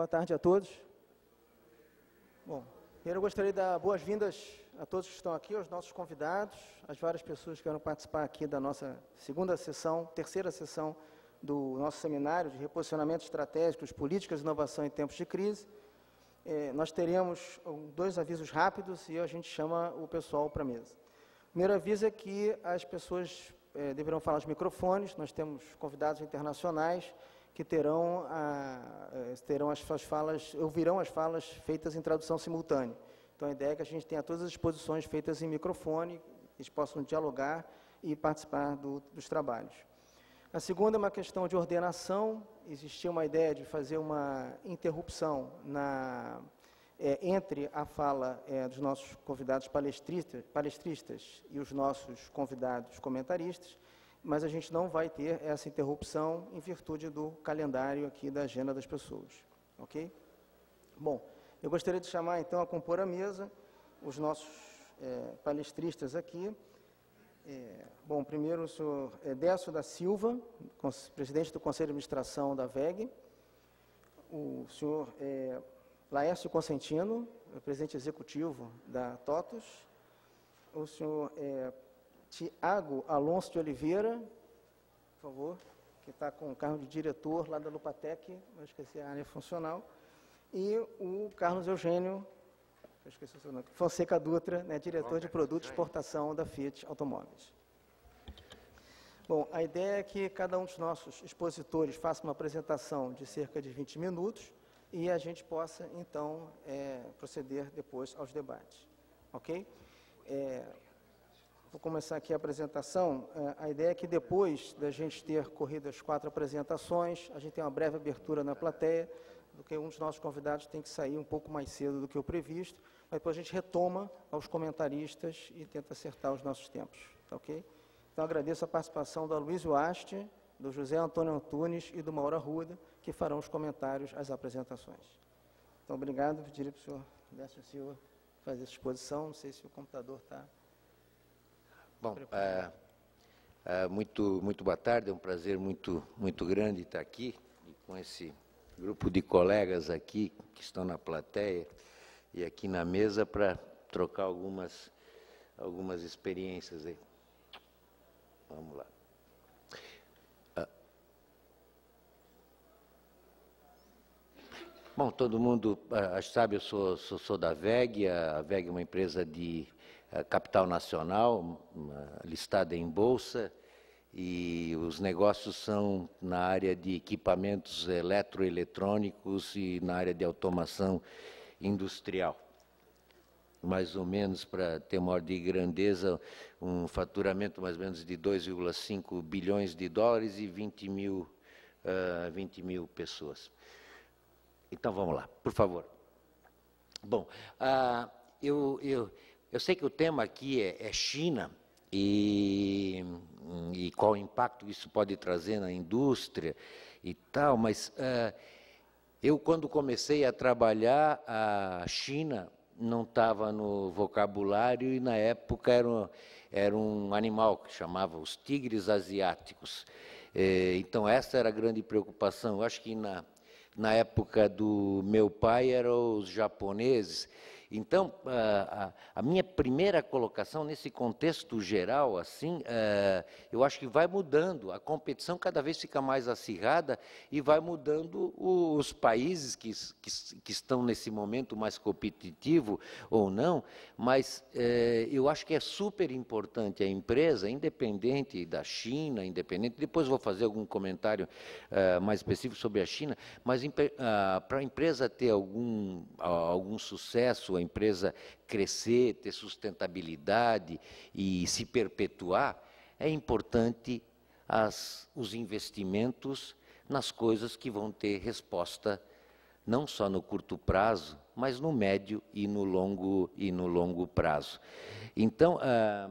Boa tarde a todos. Bom, primeiro eu gostaria de dar boas-vindas a todos que estão aqui, aos nossos convidados, às várias pessoas que vão participar aqui da nossa segunda sessão, terceira sessão do nosso seminário de reposicionamento estratégicos, políticas, inovação em tempos de crise. É, nós teremos dois avisos rápidos e a gente chama o pessoal para a mesa. O primeiro aviso é que as pessoas é, deverão falar os microfones, nós temos convidados internacionais que terão, a, eh, terão as falas, ouvirão as falas feitas em tradução simultânea. Então, a ideia é que a gente tenha todas as exposições feitas em microfone, eles possam dialogar e participar do, dos trabalhos. A segunda é uma questão de ordenação. Existia uma ideia de fazer uma interrupção na, é, entre a fala é, dos nossos convidados palestristas, palestristas e os nossos convidados comentaristas, mas a gente não vai ter essa interrupção em virtude do calendário aqui da agenda das pessoas, ok? Bom, eu gostaria de chamar então a compor a mesa os nossos é, palestristas aqui. É, bom, primeiro o senhor Décio da Silva, presidente do Conselho de Administração da VEG, o senhor é, Laércio Consentino, presidente executivo da TOTUS, o senhor é, Tiago Alonso de Oliveira, por favor, que está com o cargo de diretor lá da Lupatec, não esqueci a área funcional, e o Carlos Eugênio esqueci o seu nome, Fonseca Dutra, né, diretor de produto de exportação da Fiat Automóveis. Bom, a ideia é que cada um dos nossos expositores faça uma apresentação de cerca de 20 minutos e a gente possa, então, é, proceder depois aos debates. Ok? É, Vou começar aqui a apresentação. É, a ideia é que depois da gente ter corrido as quatro apresentações, a gente tem uma breve abertura na plateia, porque um dos nossos convidados tem que sair um pouco mais cedo do que o previsto, mas depois a gente retoma aos comentaristas e tenta acertar os nossos tempos, tá ok? Então agradeço a participação da Luiz Oaste, do José Antônio Antunes e do Mauro Arruda, que farão os comentários às apresentações. Então, obrigado. Pediria para o senhor Décio Silva fazer essa exposição. Não sei se o computador está... Bom, eh, eh, muito, muito boa tarde, é um prazer muito, muito grande estar aqui e com esse grupo de colegas aqui que estão na plateia e aqui na mesa para trocar algumas, algumas experiências aí. Vamos lá. Ah. Bom, todo mundo ah, sabe, eu sou, sou, sou da VEG, a VEG é uma empresa de capital nacional, listada em bolsa, e os negócios são na área de equipamentos eletroeletrônicos e na área de automação industrial. Mais ou menos, para ter uma ordem de grandeza, um faturamento mais ou menos de 2,5 bilhões de dólares e 20 mil, uh, ah, 20 mil pessoas. Então vamos lá, por favor. Bom, uh, eu, eu eu sei que o tema aqui é, é China e, e, qual impacto isso pode trazer na indústria e tal, mas uh, eu, quando comecei a trabalhar, a China não estava no vocabulário e, na época, era um, era um animal que chamava os tigres asiáticos. É, então, essa era a grande preocupação. Eu acho que na, na época do meu pai eram os japoneses então, ah, a, minha primeira colocação nesse contexto geral, assim, ah, eu acho que vai mudando, a competição cada vez fica mais acirrada e vai mudando os países que, que, que estão nesse momento mais competitivo ou não, mas eh, eu acho que é super importante a empresa, independente da China, independente, depois vou fazer algum comentário ah, mais específico sobre a China, mas para a empresa ter algum, algum sucesso, sua empresa crescer, ter sustentabilidade e se perpetuar, é importante as, os investimentos nas coisas que vão ter resposta não só no curto prazo, mas no médio e no longo e no longo prazo. Então, ah,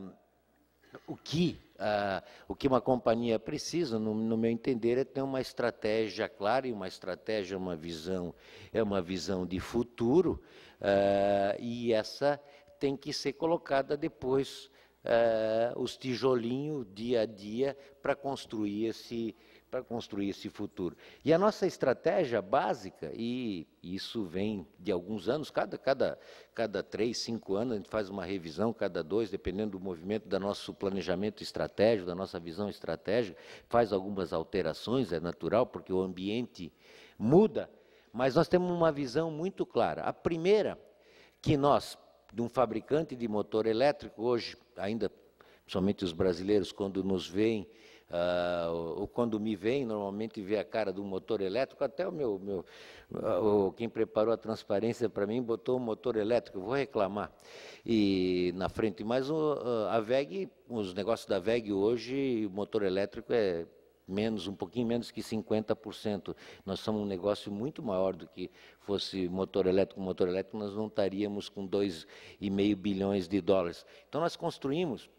o que ah, o que uma companhia precisa, no, no, meu entender, é ter uma estratégia clara e uma estratégia, uma visão é uma visão de futuro Uh, e essa tem que ser colocada depois, uh, os tijolinhos dia a dia, para construir esse para construir esse futuro. E a nossa estratégia básica, e isso vem de alguns anos, cada, cada, cada três, cinco anos a gente faz uma revisão, cada dois, dependendo do movimento do nosso planejamento estratégico, da nossa visão estratégica, faz algumas alterações, é natural, porque o ambiente muda, mas nós temos uma visão muito clara. A primeira, que nós, de um fabricante de motor elétrico, hoje, ainda, principalmente os brasileiros, quando nos veem, uh, ou quando me veem, normalmente vê a cara do motor elétrico, até o meu, meu uh, quem preparou a transparência para mim botou o um motor elétrico, vou reclamar, e na frente, mas uh, a VEG, os negócios da VEG hoje, o motor elétrico é menos, um pouquinho menos que 50%. Nós somos um negócio muito maior do que fosse motor elétrico. Motor elétrico, nós não estaríamos com 2,5 bilhões de dólares. Então, nós construímos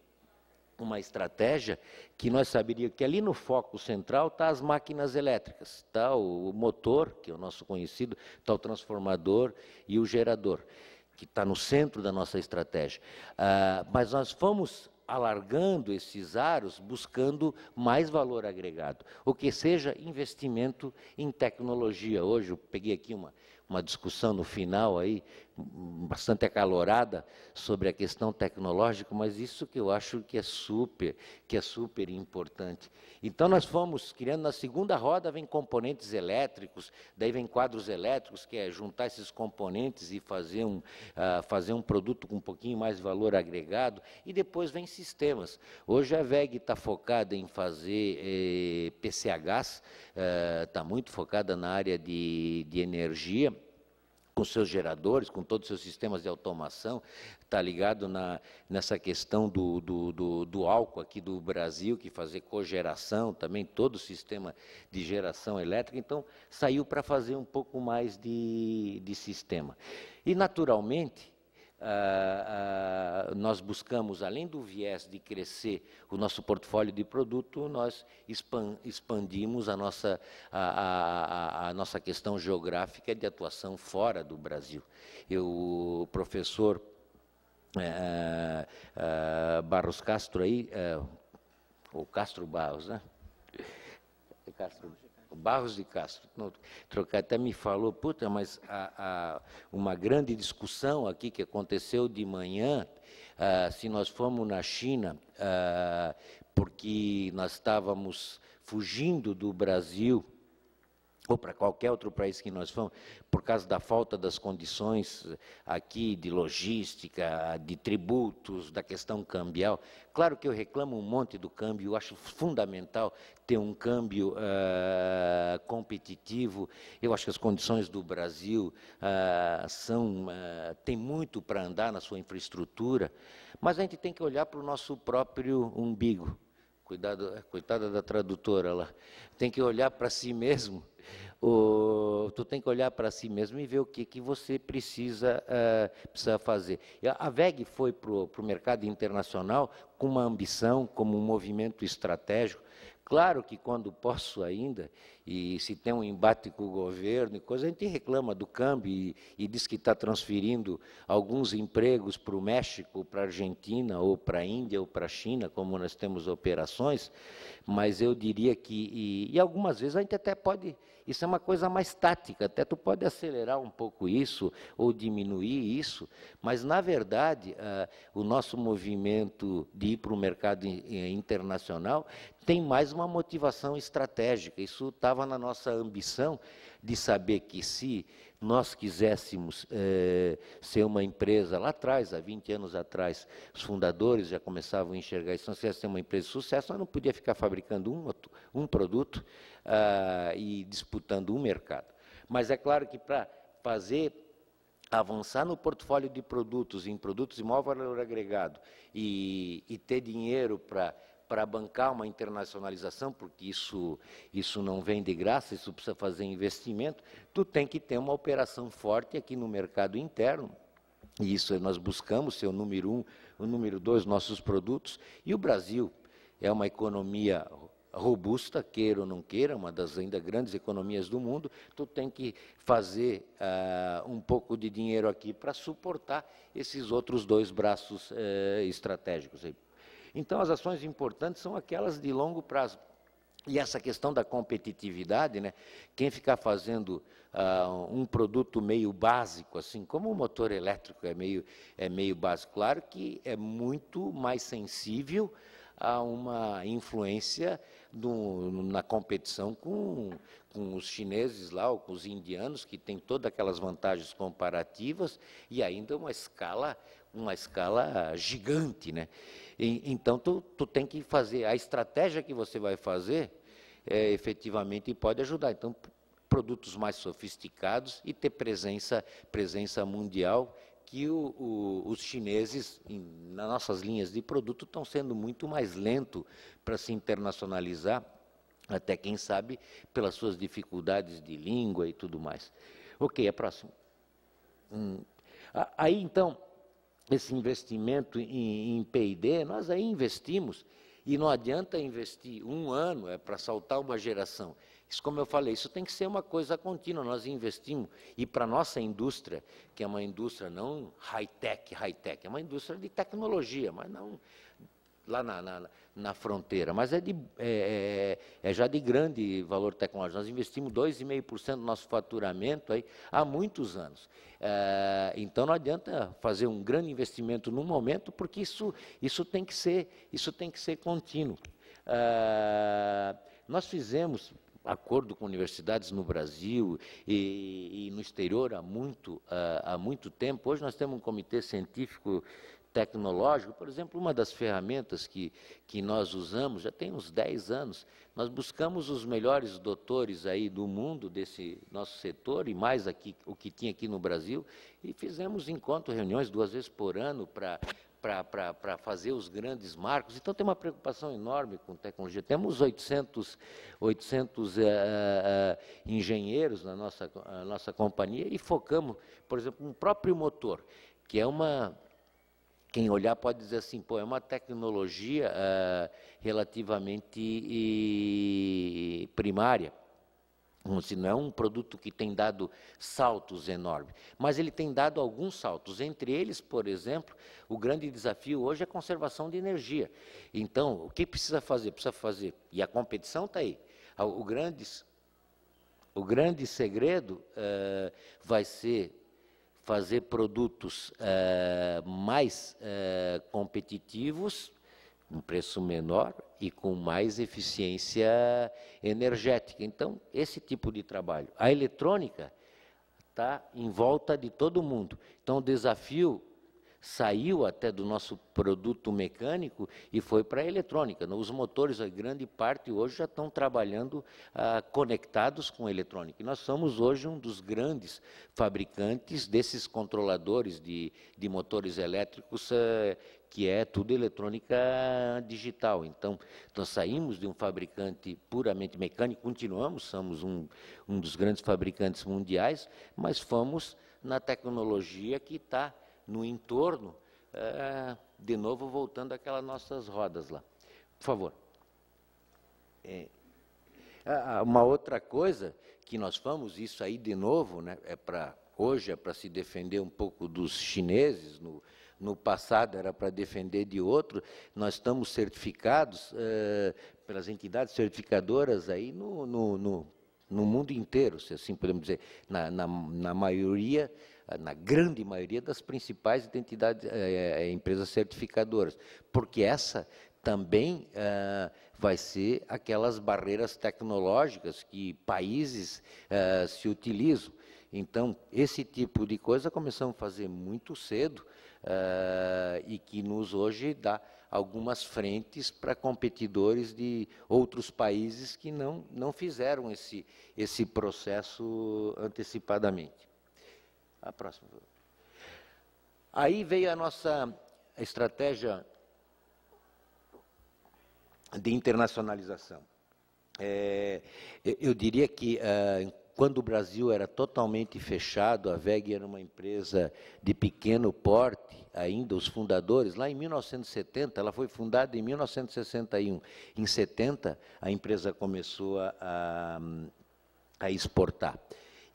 uma estratégia que nós saberíamos que ali no foco central está as máquinas elétricas, está o motor, que é o nosso conhecido, está o transformador e o gerador, que está no centro da nossa estratégia. Ah, mas nós fomos alargando esses aros, buscando mais valor agregado, o que seja investimento em tecnologia. Hoje eu peguei aqui uma, uma discussão no final aí bastante acalorada sobre a questão tecnológica, mas isso que eu acho que é super, que é super importante. Então nós fomos criando na segunda roda vem componentes elétricos, daí vem quadros elétricos, que é juntar esses componentes e fazer um uh, fazer um produto com um pouquinho mais de valor agregado, e depois vem sistemas. Hoje a VEG está focada em fazer eh, PCHs, está ah, uh, muito focada na área de, de energia com seus geradores, com todos os seus sistemas de automação, está ligado na, nessa questão do, do, do, do, álcool aqui do Brasil, que fazer cogeração também, todo o sistema de geração elétrica, então saiu para fazer um pouco mais de, de sistema. E, naturalmente, ah, ah, nós buscamos, além do viés de crescer o nosso portfólio de produto, nós expandimos a nossa, a, a, a nossa questão geográfica de atuação fora do Brasil. Eu, professor eh, eh, ah, Barros Castro aí, eh, o Castro Barros, né? É Castro o Barros de Castro, trocar, até me falou, puta, mas uma grande discussão aqui que aconteceu de manhã, ah, se nós fomos na China, ah, porque nós estávamos fugindo do Brasil, ou para qualquer outro país que nós fomos, por causa da falta das condições eh, aqui de logística, de tributos, da questão cambial. Claro que eu reclamo um monte do câmbio, eu acho fundamental ter um câmbio uh, competitivo. Eu acho que as condições do Brasil uh, são uh, tem muito para andar na sua infraestrutura, mas a gente tem que olhar para o nosso próprio umbigo. Cuidado, coitada da tradutora lá. Tem que olhar para si mesmo. O, tu tem que olhar para si mesmo e ver o que, que você precisa, uh, precisa fazer. A VEG foi para o mercado internacional com uma ambição, como um movimento estratégico, Claro que quando posso ainda, e se tem um embate com o governo e coisa, a gente reclama do câmbio e, e diz que está transferindo alguns empregos para o México, para a Argentina, ou para a Índia, ou para a China, como nós temos operações, mas eu diria que, e, e algumas vezes a gente até pode isso é uma coisa mais tática, até tu pode acelerar um pouco isso ou diminuir isso, mas na verdade ah, o nosso movimento de ir para o mercado eh, internacional tem mais uma motivação estratégica. Isso estava na nossa ambição de saber que se nós quiséssemos eh, ser uma empresa lá atrás, há 20 anos atrás, os fundadores já começavam a enxergar isso, se quiséssemos ser uma empresa de sucesso, nós não podia ficar fabricando um, um produto, uh, e disputando o mercado. Mas é claro que para fazer avançar no portfólio de produtos, em produtos de maior valor agregado e, e ter dinheiro para para bancar uma internacionalização, porque isso, isso não vem de graça, isso precisa fazer investimento, tu tem que ter uma operação forte aqui no mercado interno. E isso nós buscamos ser o número um, o número dois, nossos produtos. E o Brasil é uma economia robusta, queira ou não queira, uma das ainda grandes economias do mundo, tu tem que fazer uh, um pouco de dinheiro aqui para suportar esses outros dois braços uh, estratégicos. Então, as ações importantes são aquelas de longo prazo. E essa questão da competitividade, né? quem ficar fazendo uh, um produto meio básico, assim, como o motor elétrico é meio, é meio básico, claro que é muito mais sensível a uma influência na competição com, com os chineses lá, ou com os indianos, que têm todas aquelas vantagens comparativas e ainda uma escala uma escala gigante, né? E, então tu, tu tem que fazer a estratégia que você vai fazer, é, efetivamente pode ajudar. Então produtos mais sofisticados e ter presença presença mundial que o, o, os chineses, em, nas nossas linhas de produto, estão sendo muito mais lento para se internacionalizar, até quem sabe pelas suas dificuldades de língua e tudo mais. Ok, é hum. a próxima. Hum. Aí então, esse investimento em, em PD, nós aí investimos. E não adianta investir um ano é para saltar uma geração. Isso, como eu falei, isso tem que ser uma coisa contínua. Nós investimos, e para a nossa indústria, que é uma indústria não high-tech, high-tech, é uma indústria de tecnologia, mas não lá na, na, na fronteira, mas é, de, é, é, é já de grande valor tecnológico. Nós investimos 2,5% do nosso faturamento aí, há muitos anos. É, então não adianta fazer um grande investimento num momento, porque isso, isso, tem, que ser, isso tem que ser contínuo. É, nós fizemos, acordo com universidades no Brasil e, e no exterior há muito, há muito tempo. Hoje nós temos um comitê científico tecnológico, por exemplo, uma das ferramentas que, que nós usamos, já tem uns 10 anos, nós buscamos os melhores doutores aí do mundo, desse nosso setor, e mais aqui, o que tinha aqui no Brasil, e fizemos encontros, reuniões duas vezes por ano para para fazer os grandes marcos. Então, tem uma preocupação enorme com tecnologia. Temos 800, 800 uh, uh, engenheiros na nossa, nossa companhia e focamos, por exemplo, no próprio motor, que é uma. Quem olhar pode dizer assim, pô, é uma tecnologia uh, relativamente eh, primária, se não é um produto que tem dado saltos enormes, mas ele tem dado alguns saltos. Entre eles, por exemplo, o grande desafio hoje é a conservação de energia. Então, o que precisa fazer? Precisa fazer, e a competição está aí. O grande, o grande segredo eh, vai ser fazer produtos eh, mais eh, competitivos, um preço menor, e com mais eficiência energética. Então, esse tipo de trabalho. A eletrônica está em volta de todo mundo. Então, o desafio saiu até do nosso produto mecânico e foi para a eletrônica. Os motores, a grande parte hoje, já estão trabalhando ah, conectados com a eletrônica. E nós somos hoje um dos grandes fabricantes desses controladores de, de motores elétricos ah, que é tudo eletrônica digital. Então, nós saímos de um fabricante puramente mecânico, continuamos, somos um, um dos grandes fabricantes mundiais, mas fomos na tecnologia que está no entorno, é, de novo voltando àquelas nossas rodas lá. Por favor. É, uma outra coisa que nós fomos, isso aí de novo, né, é para hoje é para se defender um pouco dos chineses no, no passado era para defender de outro, nós estamos certificados eh, pelas entidades certificadoras aí no, no, no, no, mundo inteiro, se assim podemos dizer, na, na, na maioria, na grande maioria das principais entidades eh, eh, empresas certificadoras, porque essa também vai ser aquelas barreiras tecnológicas que países uh, se utilizam. Então, esse tipo de coisa começamos a fazer muito cedo uh, e que nos hoje dá algumas frentes para competidores de outros países que não, não fizeram esse, esse processo antecipadamente. A próxima. Aí veio a nossa estratégia de internacionalização. É, eu diria que é, quando o Brasil era totalmente fechado, a VEG era uma empresa de pequeno porte, ainda os fundadores, lá em 1970, ela foi fundada em 1961. Em 70, a empresa começou a, a exportar.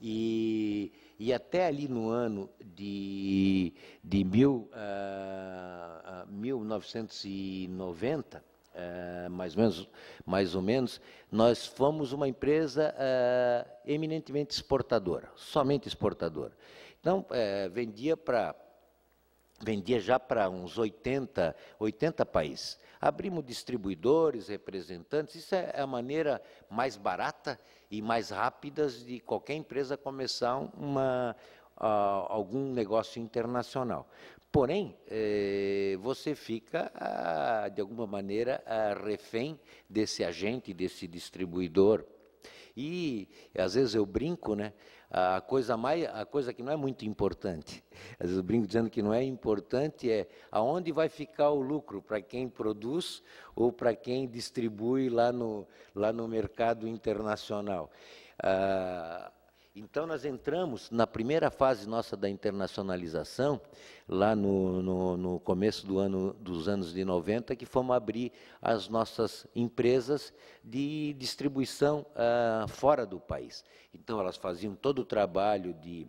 E, e até ali no ano de, de mil, uh, ah, 1990, ah, é, mais, ou menos, mais ou menos, nós fomos uma empresa é, eminentemente exportadora, somente exportadora. Então, é, vendia para vendia já para uns 80, 80 países. Abrimos distribuidores, representantes, isso é, é a maneira mais barata e mais rápida de qualquer empresa começar uma, uh, algum negócio internacional. Porém, eh, você fica, ah, de alguma maneira, ah, refém desse agente, desse distribuidor. E, às vezes, eu brinco, né? A coisa, mais, a coisa que não é muito importante, às vezes eu brinco dizendo que não é importante, é aonde vai ficar o lucro, para quem produz ou para quem distribui lá no, lá no mercado internacional. Ah, então, nós entramos na primeira fase nossa da internacionalização, lá no, no, no começo do ano, dos anos de 90, que fomos abrir as nossas empresas de distribuição ah, fora do país. Então, elas faziam todo o trabalho de,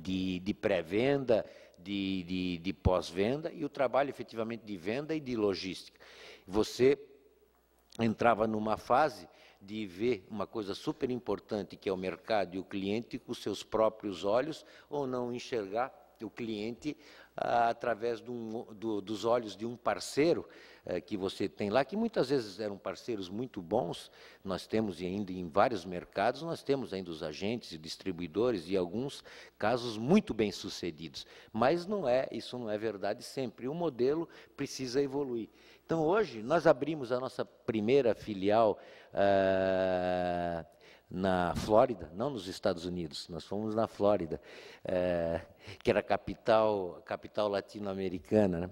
de, de pré-venda, de, de, de pós-venda e o trabalho efetivamente de venda e de logística. Você entrava numa fase de ver uma coisa super importante que é o mercado e o cliente com seus próprios olhos ou não enxergar o cliente ah, através um, do, dos olhos de um parceiro eh, que você tem lá, que muitas vezes eram parceiros muito bons. Nós temos ainda em vários mercados, nós temos ainda os agentes e distribuidores e alguns casos muito bem sucedidos. Mas não é, isso não é verdade sempre. O modelo precisa evoluir. Então hoje nós abrimos a nossa primeira filial ah, na Flórida, não nos Estados Unidos, nós fomos na Flórida. Uh, que era a capital, capital latino-americana. Né?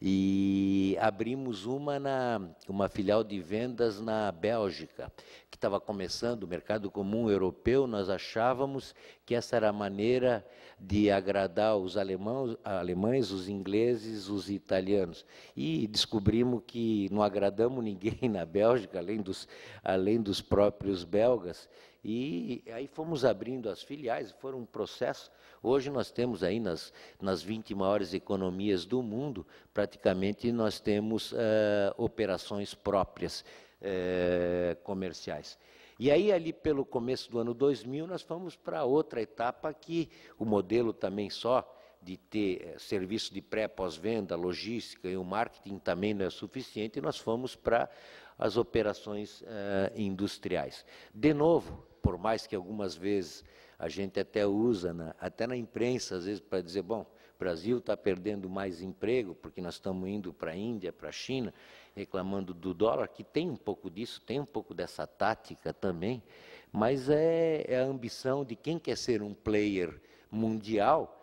E abrimos uma, na, uma filial de vendas na Bélgica, que estava começando o mercado comum europeu. Nós achávamos que essa era a maneira de agradar os alemãos, alemães, os ingleses, os italianos. E descobrimos que não agradamos ninguém na Bélgica, além dos, além dos próprios belgas. E aí fomos abrindo as filiais, foram um processo. Hoje nós temos aí nas, nas 20 maiores economias do mundo, praticamente nós temos eh, operações próprias eh, comerciais. E aí, ali pelo começo do ano 2000, nós fomos para outra etapa que o modelo também só de ter eh, serviço de pré, pós-venda, logística e o marketing também não é suficiente, nós fomos para as operações industriais. De novo, por mais que algumas vezes a gente até usa, na, até na imprensa, às vezes, para dizer, bom, o Brasil está perdendo mais emprego, porque nós estamos indo para a Índia, para a China, reclamando do dólar, que tem um pouco disso, tem um pouco dessa tática também, mas é, é a ambição de quem quer ser um player mundial,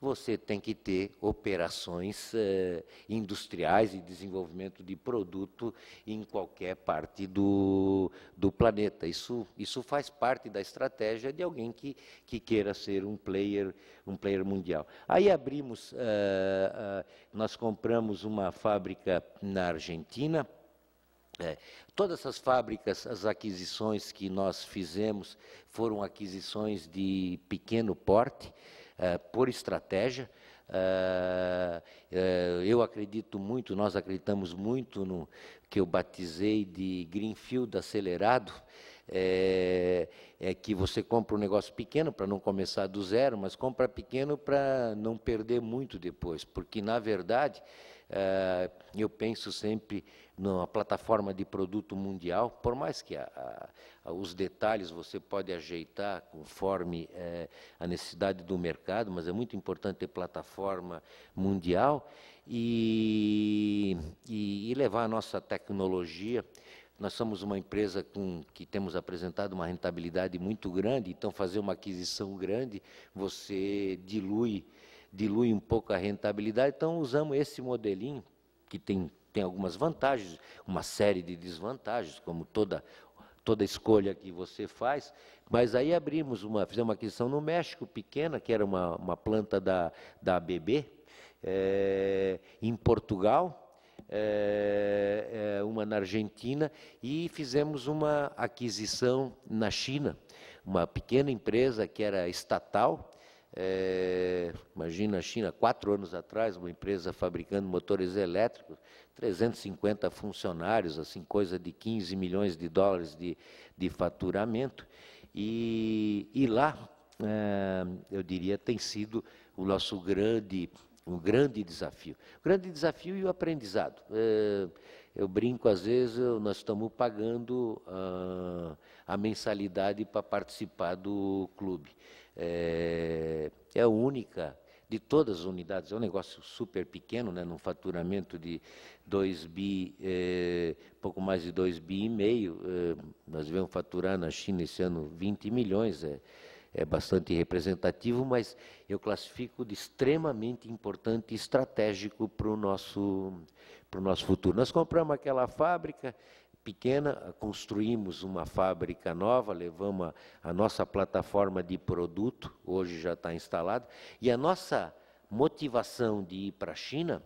você tem que ter operações eh, industriais e desenvolvimento de produto em qualquer parte do, do planeta. Isso, isso faz parte da estratégia de alguém que, que queira ser um player, um player mundial. Aí abrimos, eh, eh nós compramos uma fábrica na Argentina. É, todas as fábricas, as aquisições que nós fizemos foram aquisições de pequeno porte. Eh, por estratégia. Eh, eh, eu acredito muito, nós acreditamos muito no que eu batizei de Greenfield acelerado, é, é que você compra um negócio pequeno para não começar do zero, mas compra pequeno para não perder muito depois, porque na verdade eu penso sempre numa plataforma de produto mundial, por mais que a, a, os detalhes você pode ajeitar conforme é, a necessidade do mercado, mas é muito importante ter plataforma mundial e, e, e levar a nossa tecnologia. Nós somos uma empresa com, que temos apresentado uma rentabilidade muito grande, então fazer uma aquisição grande, você dilui, dilui um pouco a rentabilidade. Então usamos esse modelinho que tem tem algumas vantagens, uma série de desvantagens, como toda toda escolha que você faz, mas aí abrimos uma, fizemos uma aquisição no México pequena, que era uma, uma planta da, da ABB, é, em Portugal, é, é, uma na Argentina, e fizemos uma aquisição na China, uma pequena empresa que era estatal, é, Imagina a China, quatro anos atrás, uma empresa fabricando motores elétricos, 350 funcionários, assim, coisa de 15 milhões de dólares de, de faturamento. E, e lá, é, eu diria, tem sido o nosso grande, um grande desafio. O grande desafio e o aprendizado. É, eu brinco, às vezes, nós estamos pagando a, ah, a mensalidade para participar do clube. Eh, é, é a única de todas as unidades. É um negócio super pequeno, né, num faturamento de 2 bi, eh, pouco mais de 2 bi e meio. Eh, nós vemos faturar na China esse ano 20 milhões, é, é bastante representativo, mas eu classifico de extremamente importante e estratégico para o nosso, nosso futuro. Nós compramos aquela fábrica, pequena, ah, construímos uma fábrica nova, levamos a, a nossa plataforma de produto, hoje já está instalada, e a nossa motivação de ir para a China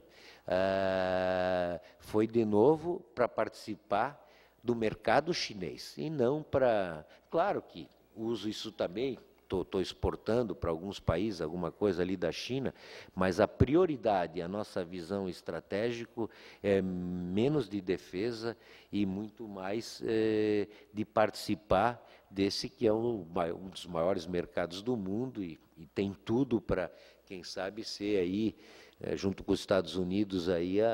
uh, foi de novo para participar do mercado chinês e não para. Claro que uso isso também estou exportando para alguns países alguma coisa ali da China, mas a prioridade, a nossa visão estratégico é menos de defesa e muito mais é, de participar desse que é um, um, dos maiores mercados do mundo e, e tem tudo para, quem sabe, ser aí é, junto com os Estados Unidos aí a,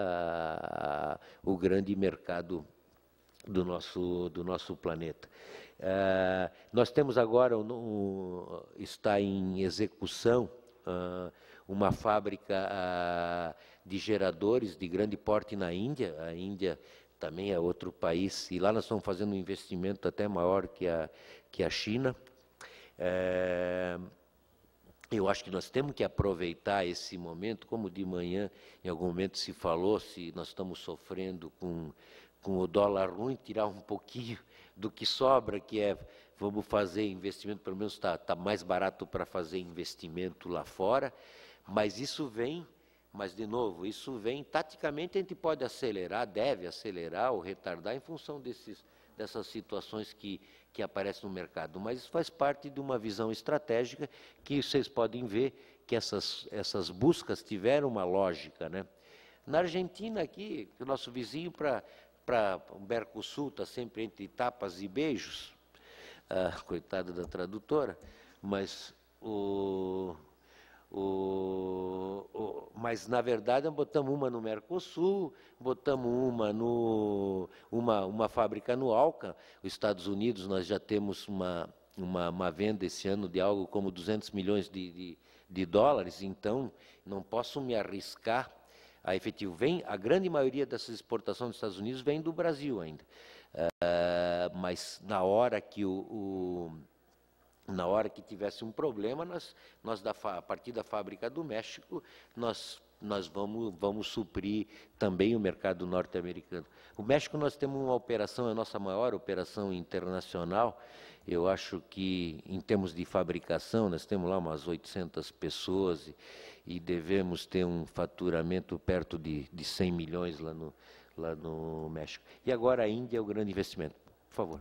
a, o grande mercado do nosso, do nosso planeta. Uh, nós temos agora, um, um, está em execução, uh, uma fábrica uh, de geradores de grande porte na Índia. A Índia também é outro país, e lá nós estamos fazendo um investimento até maior que a, que a China. É, eu acho que nós temos que aproveitar esse momento, como de manhã, em algum momento se falou, se nós estamos sofrendo com com o dólar ruim, tirar um pouquinho do que sobra, que é vamos fazer investimento, pelo menos está tá mais barato para fazer investimento lá fora, mas isso vem, mas de novo, isso vem, taticamente a gente pode acelerar, deve acelerar ou retardar em função desses, dessas situações que, que aparecem no mercado, mas isso faz parte de uma visão estratégica que vocês podem ver que essas, essas buscas tiveram uma lógica, né? Na Argentina aqui, o nosso vizinho para para o Mercosul, está sempre entre tapas e beijos, ah, coitada da tradutora, mas o, o, o, mas na verdade botamos uma no Mercosul, botamos uma no uma, uma fábrica no Alca, os Estados Unidos nós já temos uma, uma, uma venda esse ano de algo como 200 milhões de, de, de dólares, então não posso me arriscar a efetivo vem, a grande maioria dessas exportações dos Estados Unidos vem do Brasil ainda. Uh, mas na hora que o, o na hora que tivesse um problema, nós, nós da, a partir da fábrica do México, nós, nós vamos, vamos suprir também o mercado norte-americano. O México, nós temos uma operação, é a nossa maior operação internacional. Eu acho que, em termos de fabricação, nós temos lá umas 800 pessoas. E, e devemos ter um faturamento perto de, de 100 milhões lá no, lá no México. E agora a Índia é o grande investimento. Por favor.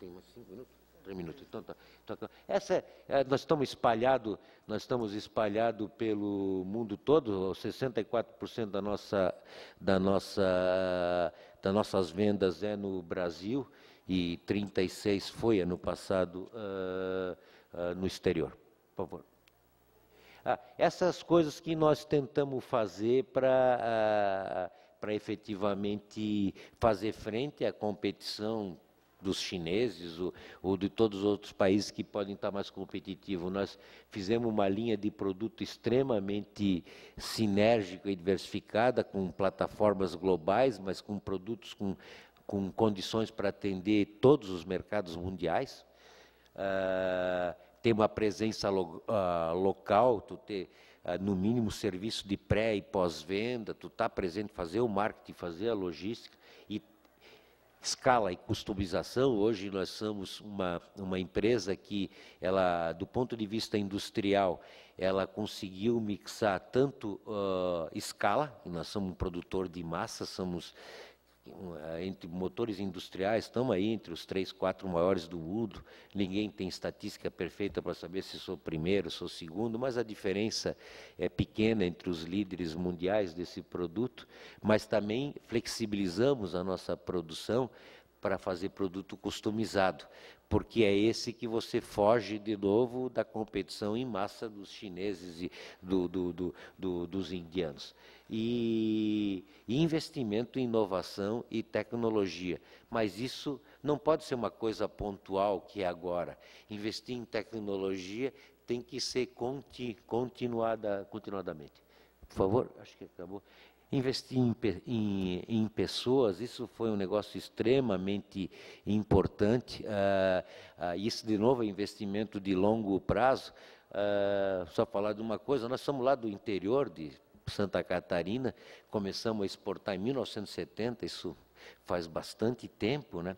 Tem uns 5 minutos? 3 minutos. Então tá. então, tá, essa, é, é nós estamos espalhados nós estamos espalhado pelo mundo todo, 64% da nossa, da nossa, das nossas vendas é no Brasil e 36% foi ano passado uh, uh, no exterior. Por favor. Ah, essas coisas que nós tentamos fazer para ah, para efetivamente fazer frente à competição dos chineses ou, ou, de todos os outros países que podem estar mais competitivos. Nós fizemos uma linha de produto extremamente sinérgica e diversificada, com plataformas globais, mas com produtos com, com condições para atender todos os mercados mundiais. Uh, ter uma presença lo, uh, local, tu ter, uh, no mínimo, serviço de pré e pós-venda, tu estar tá presente, fazer o marketing, fazer a logística, e escala e customização. Hoje nós somos uma, uma empresa que, ela, do ponto de vista industrial, ela conseguiu mixar tanto uh, escala, e nós somos um produtor de massa, somos é, entre motores industriais, estamos aí entre os três, quatro maiores do mundo. Ninguém tem estatística perfeita para saber se sou primeiro, sou segundo, mas a diferença é pequena entre os líderes mundiais desse produto. Mas também flexibilizamos a nossa produção para fazer produto customizado, porque é esse que você foge de novo da competição em massa dos chineses e do, do, do, dos indianos. E investimento em inovação e tecnologia. Mas isso não pode ser uma coisa pontual que é agora. Investir em tecnologia tem que ser conti, continuada, continuadamente. Por favor, acho que acabou. Investir em, em, em, pessoas, isso foi um negócio extremamente importante. Ah, ah, isso, de novo, é investimento de longo prazo. Ah, só falar de uma coisa: nós somos lá do interior de Santa Catarina, começamos a exportar em 1970, isso faz bastante tempo, né?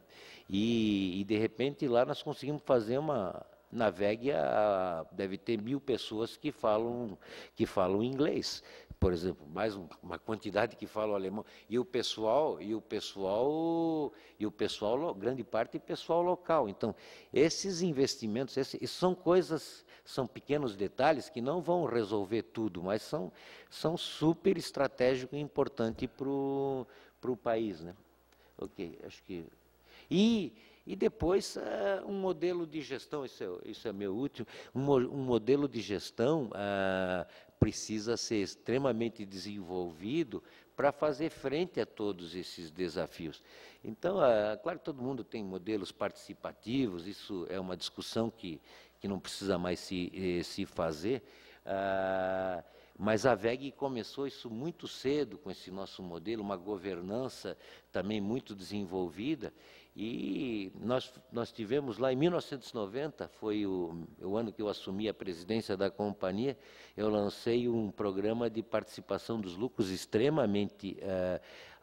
E, e de repente lá nós conseguimos fazer uma navegue a, deve ter mil pessoas que falam que falam inglês, por exemplo, mais uma quantidade que falam alemão e o pessoal e o pessoal e o pessoal grande parte é pessoal local. Então esses investimentos, esses, são coisas são pequenos detalhes que não vão resolver tudo, mas são, são super estratégicos e importantes para o país. Né? Ok, acho que. E, e depois, uh, um modelo de gestão, isso é, isso é meu último, um, um modelo de gestão uh, precisa ser extremamente desenvolvido para fazer frente a todos esses desafios. Então, uh, claro, todo mundo tem modelos participativos, isso é uma discussão que que não precisa mais se, eh, se fazer. Ah, mas a VEG começou isso muito cedo com esse nosso modelo, uma governança também muito desenvolvida. E nós, nós tivemos lá em 1990, foi o, o ano que eu assumi a presidência da companhia, eu lancei um programa de participação dos lucros extremamente ah,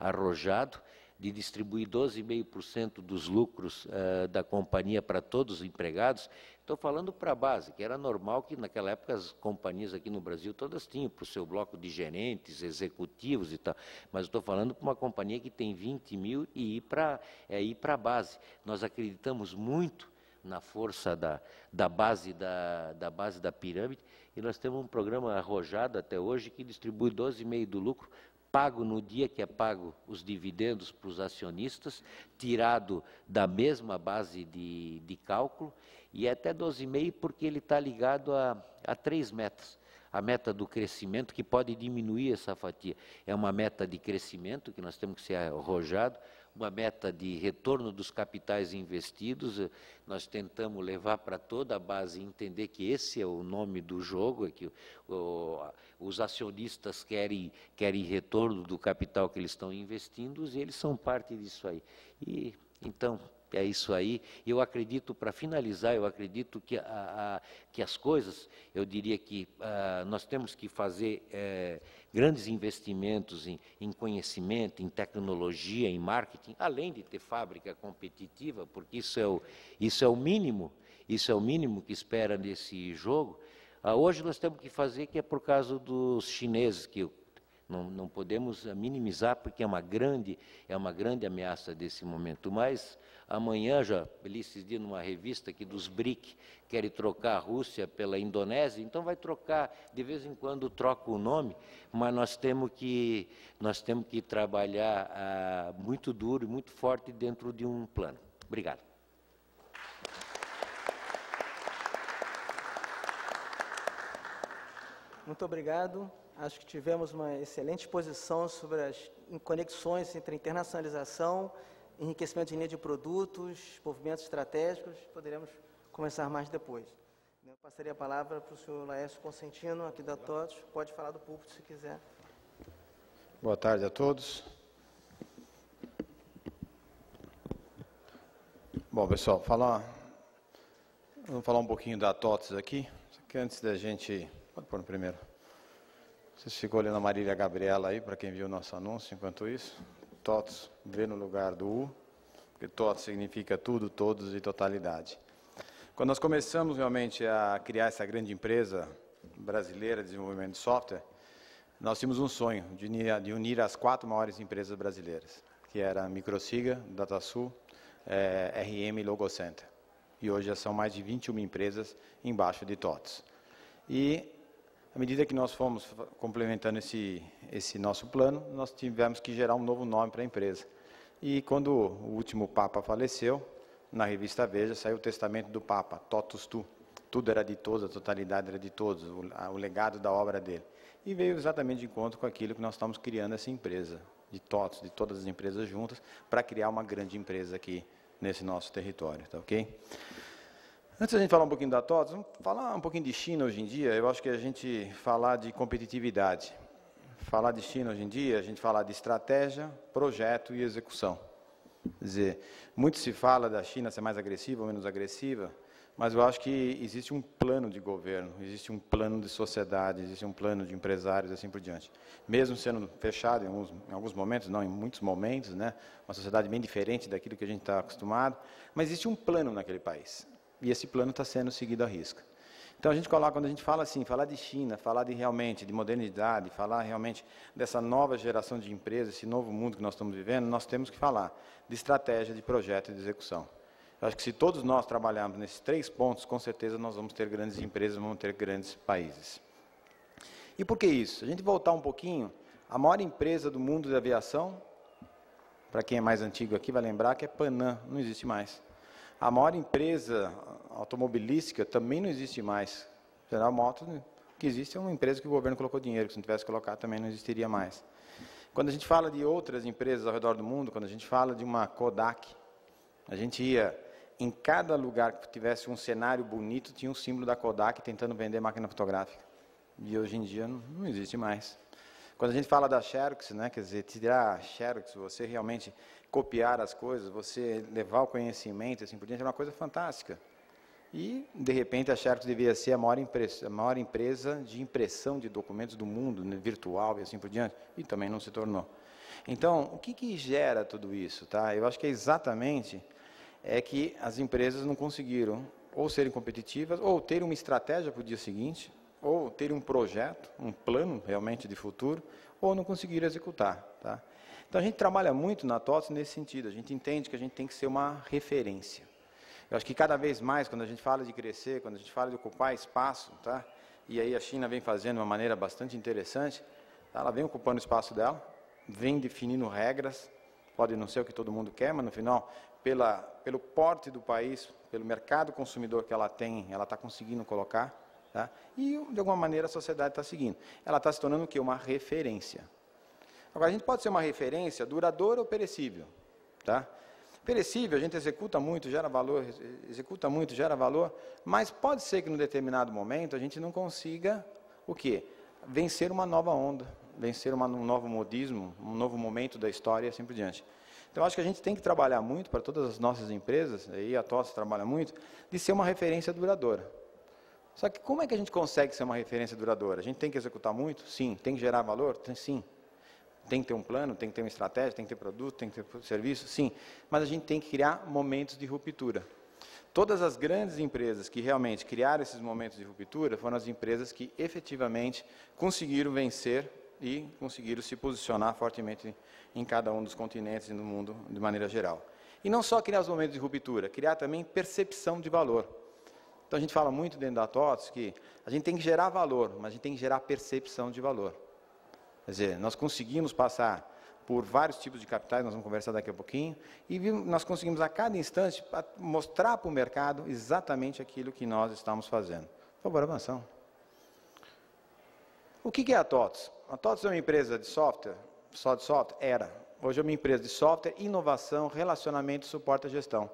arrojado, de distribuir 12,5% dos lucros ah, da companhia para todos os empregados. Estou falando para a base, que era normal que naquela época as companhias aqui no Brasil todas tinham para o seu bloco de gerentes, executivos e tal. Mas estou falando para uma companhia que tem 20 mil e ir para é, ir a base. Nós acreditamos muito na força da, da, base da, da base da pirâmide e nós temos um programa arrojado até hoje que distribui 12,5% do lucro pago no dia que é pago os dividendos para os acionistas, tirado da mesma base de, de cálculo e é até 12,5 porque ele está ligado a, a três metas. A meta do crescimento, que pode diminuir essa fatia, é uma meta de crescimento, que nós temos que ser arrojado, uma meta de retorno dos capitais investidos. Nós tentamos levar para toda a base entender que esse é o nome do jogo, é que o, os acionistas querem, querem retorno do capital que eles estão investindo e eles são parte disso aí. E, então, é isso aí. Eu acredito, para finalizar, eu acredito que, a, a, que as coisas, eu diria que a, ah, nós temos que fazer é, grandes investimentos em, em, conhecimento, em tecnologia, em marketing, além de ter fábrica competitiva, porque isso é o, isso é o mínimo, isso é o mínimo que espera nesse jogo. Ah, hoje nós temos que fazer, que é por causa dos chineses, que não, não podemos eh, minimizar porque é uma grande é uma grande ameaça desse momento. Mas amanhã já li esses dias numa revista que dos BRIC querem trocar a Rússia pela Indonésia, então vai trocar de vez em quando troca o nome, mas nós temos que nós temos que trabalhar ah, muito duro e muito forte dentro de um plano. Obrigado. Muito obrigado. Acho que tivemos uma excelente posição sobre as conexões entre internacionalização, enriquecimento de linha de produtos, movimentos estratégicos. Poderemos começar mais depois. Eu passaria a palavra para o senhor Laércio Consentino, aqui da TOTS. Pode falar do público se quiser. Boa tarde a todos. Bom, pessoal, falar, vamos falar um pouquinho da TOTS aqui. Só que antes da gente. Pode pôr no primeiro. Vocês ficam olhando a Marília Gabriela aí, para quem viu o nosso anúncio, enquanto isso. Totos, vê no lugar do U, porque Totos significa tudo, todos e totalidade. Quando nós começamos realmente a criar essa grande empresa brasileira de desenvolvimento de software, nós tínhamos um sonho de unir, de unir as quatro maiores empresas brasileiras, que era Microsiga, DataSul, é, eh, RM e Logocenter. E hoje já são mais de 21 empresas embaixo de Totos. E à medida que nós fomos complementando esse, esse nosso plano, nós tivemos que gerar um novo nome para a empresa. E quando o último Papa faleceu, na revista Veja saiu o testamento do Papa, Totus Tu. Tudo era de todos, a totalidade era de todos, o, o legado da obra dele. E veio exatamente de encontro com aquilo que nós estamos criando essa empresa, de totos, de todas as empresas juntas, para criar uma grande empresa aqui nesse nosso território, tá ok? Antes da gente falar um pouquinho da TOTS, vamos falar um pouquinho de China hoje em dia. Eu acho que a gente falar de competitividade. Falar de China hoje em dia, a gente falar de estratégia, projeto e execução. Quer dizer, muito se fala da China ser mais agressiva ou menos agressiva, mas eu acho que existe um plano de governo, existe um plano de sociedade, existe um plano de empresários e assim por diante. Mesmo sendo fechado em alguns, em alguns momentos, não em muitos momentos, né, uma sociedade bem diferente daquilo que a gente está acostumado, mas existe um plano naquele país. E esse plano está sendo seguido à risca. Então a gente coloca, quando a gente fala assim, falar de China, falar de realmente de modernidade, falar realmente dessa nova geração de empresas, esse novo mundo que nós estamos vivendo, nós temos que falar de estratégia, de projeto e de execução. Eu acho que se todos nós trabalharmos nesses três pontos, com certeza nós vamos ter grandes empresas, vamos ter grandes países. E por que isso? A gente voltar um pouquinho, a maior empresa do mundo da aviação, para quem é mais antigo aqui vai lembrar que é Panam, não existe mais. A maior empresa automobilística também não existe mais. General Motors, o que existe é uma empresa que o governo colocou dinheiro, que se não tivesse colocado também não existiria mais. Quando a gente fala de outras empresas ao redor do mundo, quando a gente fala de uma Kodak, a gente ia em cada lugar que tivesse um cenário bonito, tinha um símbolo da Kodak tentando vender máquina fotográfica. E hoje em dia não, não existe mais. Quando a gente fala da Xerox, né, quer dizer, tirar a ah, Xerox, você realmente copiar as coisas, você levar o conhecimento, assim por diante, é uma coisa fantástica. E, de repente, a Xerox devia ser a maior, empresa, a maior empresa de impressão de documentos do mundo, né, virtual e assim por diante, e também não se tornou. Então, o que, que gera tudo isso? Tá? Eu acho que é exatamente é que as empresas não conseguiram ou serem competitivas, ou ter uma estratégia para o dia seguinte, ou ter um projeto, um plano realmente de futuro, ou não conseguir executar. Tá? Então a gente trabalha muito na TOTS nesse sentido, a gente entende que a gente tem que ser uma referência. Eu acho que cada vez mais, quando a gente fala de crescer, quando a gente fala de ocupar espaço, tá? e aí a China vem fazendo de uma maneira bastante interessante, tá? ela vem ocupando o espaço dela, vem definindo regras, pode não ser o que todo mundo quer, mas no final, pela, pelo porte do país, pelo mercado consumidor que ela tem, ela está conseguindo colocar. Tá? E, de alguma maneira, a sociedade está seguindo. Ela está se tornando o quê? Uma referência. Agora, a gente pode ser uma referência duradoura ou perecível. Tá? Perecível, a gente executa muito, gera valor, executa muito, gera valor, mas pode ser que, num determinado momento, a gente não consiga o quê? Vencer uma nova onda, vencer uma, um novo modismo, um novo momento da história e assim por diante. Então, acho que a gente tem que trabalhar muito, para todas as nossas empresas, aí a TOS trabalha muito, de ser uma referência duradoura. Só que como é que a gente consegue ser uma referência duradoura? A gente tem que executar muito? Sim. Tem que gerar valor? sim. Tem que ter um plano, tem que ter uma estratégia, tem que ter produto, tem que ter serviço? Sim. Mas a gente tem que criar momentos de ruptura. Todas as grandes empresas que realmente criaram esses momentos de ruptura foram as empresas que efetivamente conseguiram vencer e conseguiram se posicionar fortemente em cada um dos continentes e no mundo de maneira geral. E não só criar os momentos de ruptura, criar também percepção de valor. Então a gente fala muito dentro da TOTS que a gente tem que gerar valor, mas a gente tem que gerar percepção de valor. Quer dizer, nós conseguimos passar por vários tipos de capitais, nós vamos conversar daqui a pouquinho, e nós conseguimos a cada instante mostrar para o mercado exatamente aquilo que nós estamos fazendo. Por favor, avançam. O que é a TOTS? A TOTS é uma empresa de software, só de software? Era. Hoje é uma empresa de software, inovação, relacionamento, suporte à gestão.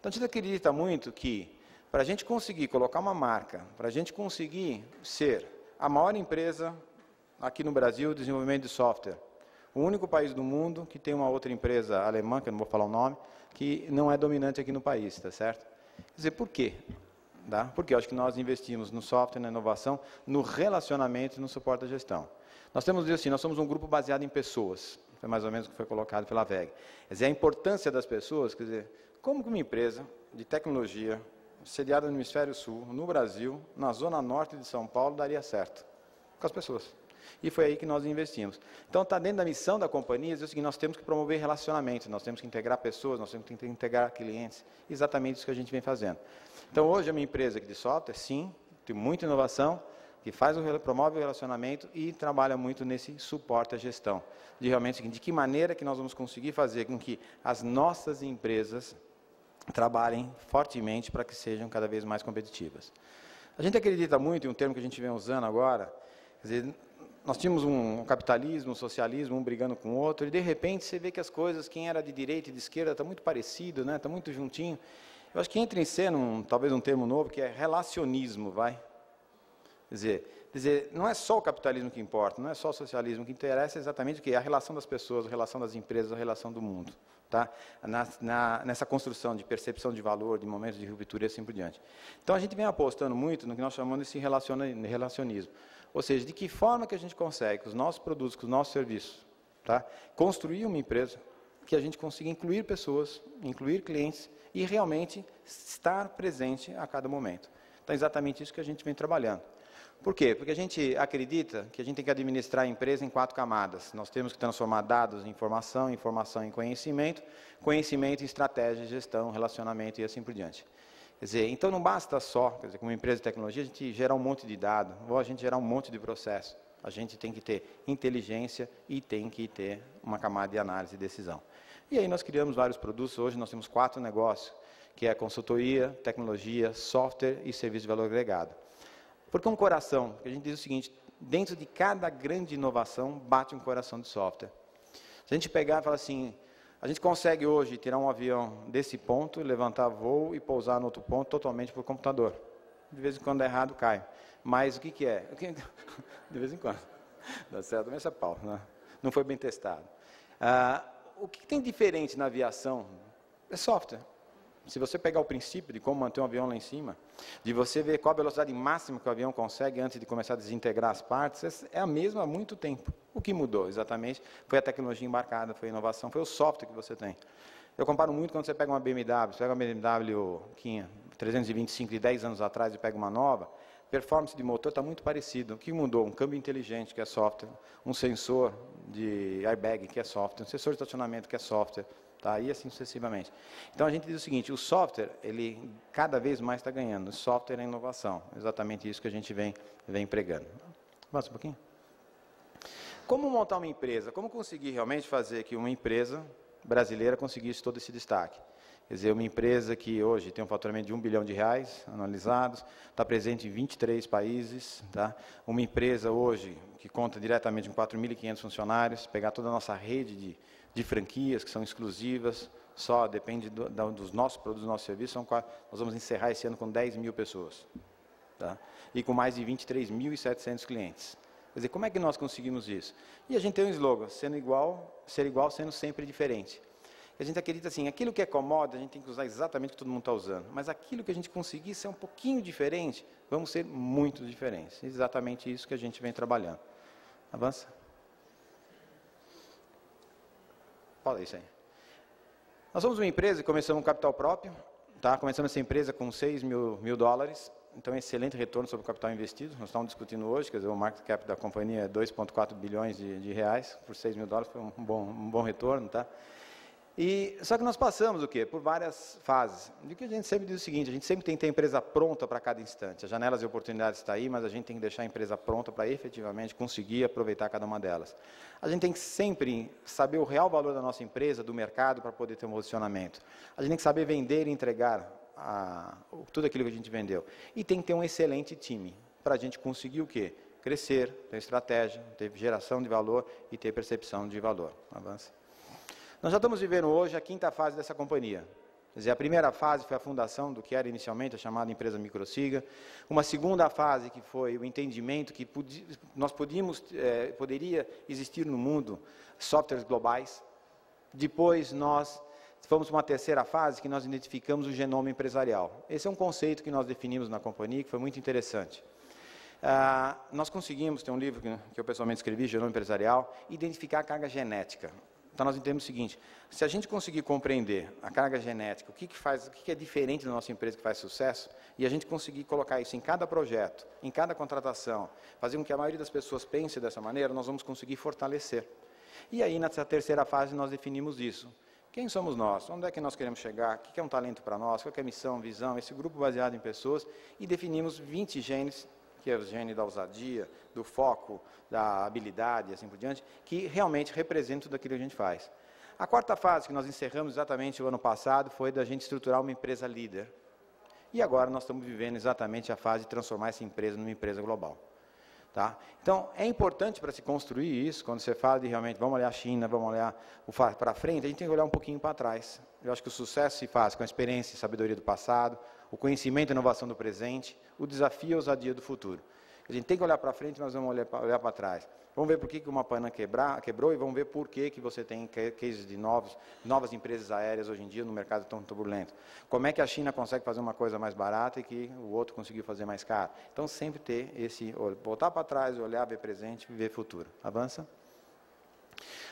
Então a gente acredita muito que para a gente conseguir colocar uma marca, para a gente conseguir ser a maior empresa aqui no Brasil de desenvolvimento de software, o único país do mundo que tem uma outra empresa alemã, que eu não vou falar o nome, que não é dominante aqui no país, está certo? Quer dizer, por quê? Tá? Porque eu acho que nós investimos no software, na inovação, no relacionamento e no suporte à gestão. Nós temos assim, nós somos um grupo baseado em pessoas, foi mais ou menos o que foi colocado pela VEG. Quer dizer, a importância das pessoas, quer dizer, como que uma empresa de tecnologia, sediada no Hemisfério Sul, no Brasil, na zona norte de São Paulo, daria certo com as pessoas. E foi aí que nós investimos. Então, está dentro da missão da companhia dizer o seguinte: nós temos que promover relacionamentos, nós temos que integrar pessoas, nós temos que integrar clientes. Exatamente isso que a gente vem fazendo. Então, hoje, a minha empresa aqui de software, sim, tem muita inovação, que faz o, promove o relacionamento e trabalha muito nesse suporte à gestão. De realmente, de que maneira que nós vamos conseguir fazer com que as nossas empresas trabalhem fortemente para que sejam cada vez mais competitivas. A gente acredita muito em um termo que a gente vem usando agora, dizer, nós tínhamos um capitalismo, um socialismo, um brigando com o outro, e de repente você vê que as coisas, quem era de direita e de esquerda, está muito parecido, né? está muito juntinho. Eu acho que entra em cena, um, talvez um termo novo, que é relacionismo, vai? Quer dizer, dizer, não é só o capitalismo que importa, não é só o socialismo, o que interessa é exatamente o que? É a relação das pessoas, a relação das empresas, a relação do mundo. Tá? Na, na, nessa construção de percepção de valor, de momentos de ruptura e assim por diante. Então a gente vem apostando muito no que nós chamamos de relacionismo. Ou seja, de que forma que a gente consegue, com os nossos produtos, com os nossos serviços, tá? construir uma empresa que a gente consiga incluir pessoas, incluir clientes e realmente estar presente a cada momento. Então é exatamente isso que a gente vem trabalhando. Por quê? Porque a gente acredita que a gente tem que administrar a empresa em quatro camadas. Nós temos que transformar dados em informação, informação em conhecimento, conhecimento em estratégia, gestão, relacionamento e assim por diante. Quer dizer, então não basta só, quer dizer, como empresa de tecnologia, a gente gerar um monte de dado, ou a gente gerar um monte de processo. A gente tem que ter inteligência e tem que ter uma camada de análise e decisão. E aí nós criamos vários produtos, hoje nós temos quatro negócios, que é consultoria, tecnologia, software e serviço de valor agregado. Porque um coração, a gente diz o seguinte, dentro de cada grande inovação bate um coração de software. Se a gente pegar e falar assim, a gente consegue hoje tirar um avião desse ponto, levantar voo e pousar no outro ponto totalmente por computador. De vez em quando é errado, cai. Mas o que, que é? De vez em quando. Dá certo, mas é pau. Né? Não foi bem testado. Ah, o que tem diferente na aviação? É software. Se você pegar o princípio de como manter um avião lá em cima, de você ver qual a velocidade máxima que o avião consegue antes de começar a desintegrar as partes, é a mesma há muito tempo. O que mudou exatamente foi a tecnologia embarcada, foi a inovação, foi o software que você tem. Eu comparo muito quando você pega uma BMW, você pega uma BMW 325 de 10 anos atrás e pega uma nova, performance de motor está muito parecido. O que mudou? Um câmbio inteligente, que é software, um sensor de airbag, que é software, um sensor de estacionamento, que é software, Tá? E assim sucessivamente. Então a gente diz o seguinte: o software, ele cada vez mais está ganhando. O software é inovação. Exatamente isso que a gente vem, vem pregando. Avança um pouquinho. Como montar uma empresa? Como conseguir realmente fazer que uma empresa brasileira conseguisse todo esse destaque? Quer dizer, uma empresa que hoje tem um faturamento de um bilhão de reais analisados, está presente em 23 países, tá? uma empresa hoje que conta diretamente com 4.500 funcionários, pegar toda a nossa rede de de franquias que são exclusivas, só depende do, dos nossos produtos, dos nossos serviços. São, nós vamos encerrar esse ano com 10 mil pessoas. Tá? E com mais de 23.700 clientes. Quer dizer, como é que nós conseguimos isso? E a gente tem um slogan, sendo igual, ser igual, sendo sempre diferente. E a gente acredita assim, aquilo que é comoda, a gente tem que usar exatamente o que todo mundo está usando. Mas aquilo que a gente conseguir ser um pouquinho diferente, vamos ser muito diferentes. Exatamente isso que a gente vem trabalhando. Avança. Fala isso aí. Nós somos uma empresa e começamos um capital próprio, tá? começamos essa empresa com 6 mil, mil dólares, então excelente retorno sobre o capital investido, nós estamos discutindo hoje, quer dizer, o market cap da companhia é 2,4 bilhões de, de, reais, por 6 mil dólares foi um bom, um bom retorno, tá? E, só que nós passamos o quê? Por várias fases. o que a gente sempre diz é o seguinte, a gente sempre tem que ter a empresa pronta para cada instante. As janelas de oportunidades estão aí, mas a gente tem que deixar a empresa pronta para efetivamente conseguir aproveitar cada uma delas. A gente tem que sempre saber o real valor da nossa empresa, do mercado, para poder ter um posicionamento. A gente tem que saber vender e entregar a, tudo aquilo que a gente vendeu. E tem que ter um excelente time, para a gente conseguir o quê? Crescer, ter estratégia, ter geração de valor e ter percepção de valor. Avança. Nós já estamos vivendo hoje a quinta fase dessa companhia. Quer dizer, a primeira fase foi a fundação do que era inicialmente a chamada empresa Microsiga. Uma segunda fase que foi o entendimento que nós podíamos, é, poderia existir no mundo softwares globais. Depois nós fomos para uma terceira fase que nós identificamos o genoma empresarial. Esse é um conceito que nós definimos na companhia que foi muito interessante. Ah, nós conseguimos, tem um livro que, que eu pessoalmente escrevi, Genoma Empresarial, identificar a carga genética. Então nós entendemos o seguinte: se a gente conseguir compreender a carga genética, o que, que faz, o que, que é diferente da nossa empresa que faz sucesso, e a gente conseguir colocar isso em cada projeto, em cada contratação, fazer com que a maioria das pessoas pense dessa maneira, nós vamos conseguir fortalecer. E aí, nessa terceira fase, nós definimos isso. Quem somos nós? Onde é que nós queremos chegar? O que é um talento para nós? Qual é a missão, visão? Esse grupo baseado em pessoas. E definimos 20 genes que é o gene da ousadia, do foco, da habilidade e assim por diante, que realmente representa tudo aquilo que a gente faz. A quarta fase que nós encerramos exatamente o ano passado foi da gente estruturar uma empresa líder. E agora nós estamos vivendo exatamente a fase de transformar essa empresa numa empresa global. Tá? Então, é importante para se construir isso, quando você fala de realmente, vamos olhar a China, vamos olhar para frente, a gente tem que olhar um pouquinho para trás. Eu acho que o sucesso se faz com a experiência e sabedoria do passado, o conhecimento e inovação do presente, o desafio e a ousadia do futuro. A gente tem que olhar para frente, mas vamos olhar para trás. Vamos ver por que, que uma pana quebrar, quebrou e vamos ver por que, que você tem cases de novos, novas empresas aéreas hoje em dia no mercado tão turbulento. Como é que a China consegue fazer uma coisa mais barata e que o outro conseguiu fazer mais caro? Então, sempre ter esse voltar para trás, olhar, ver presente e ver futuro. Avança?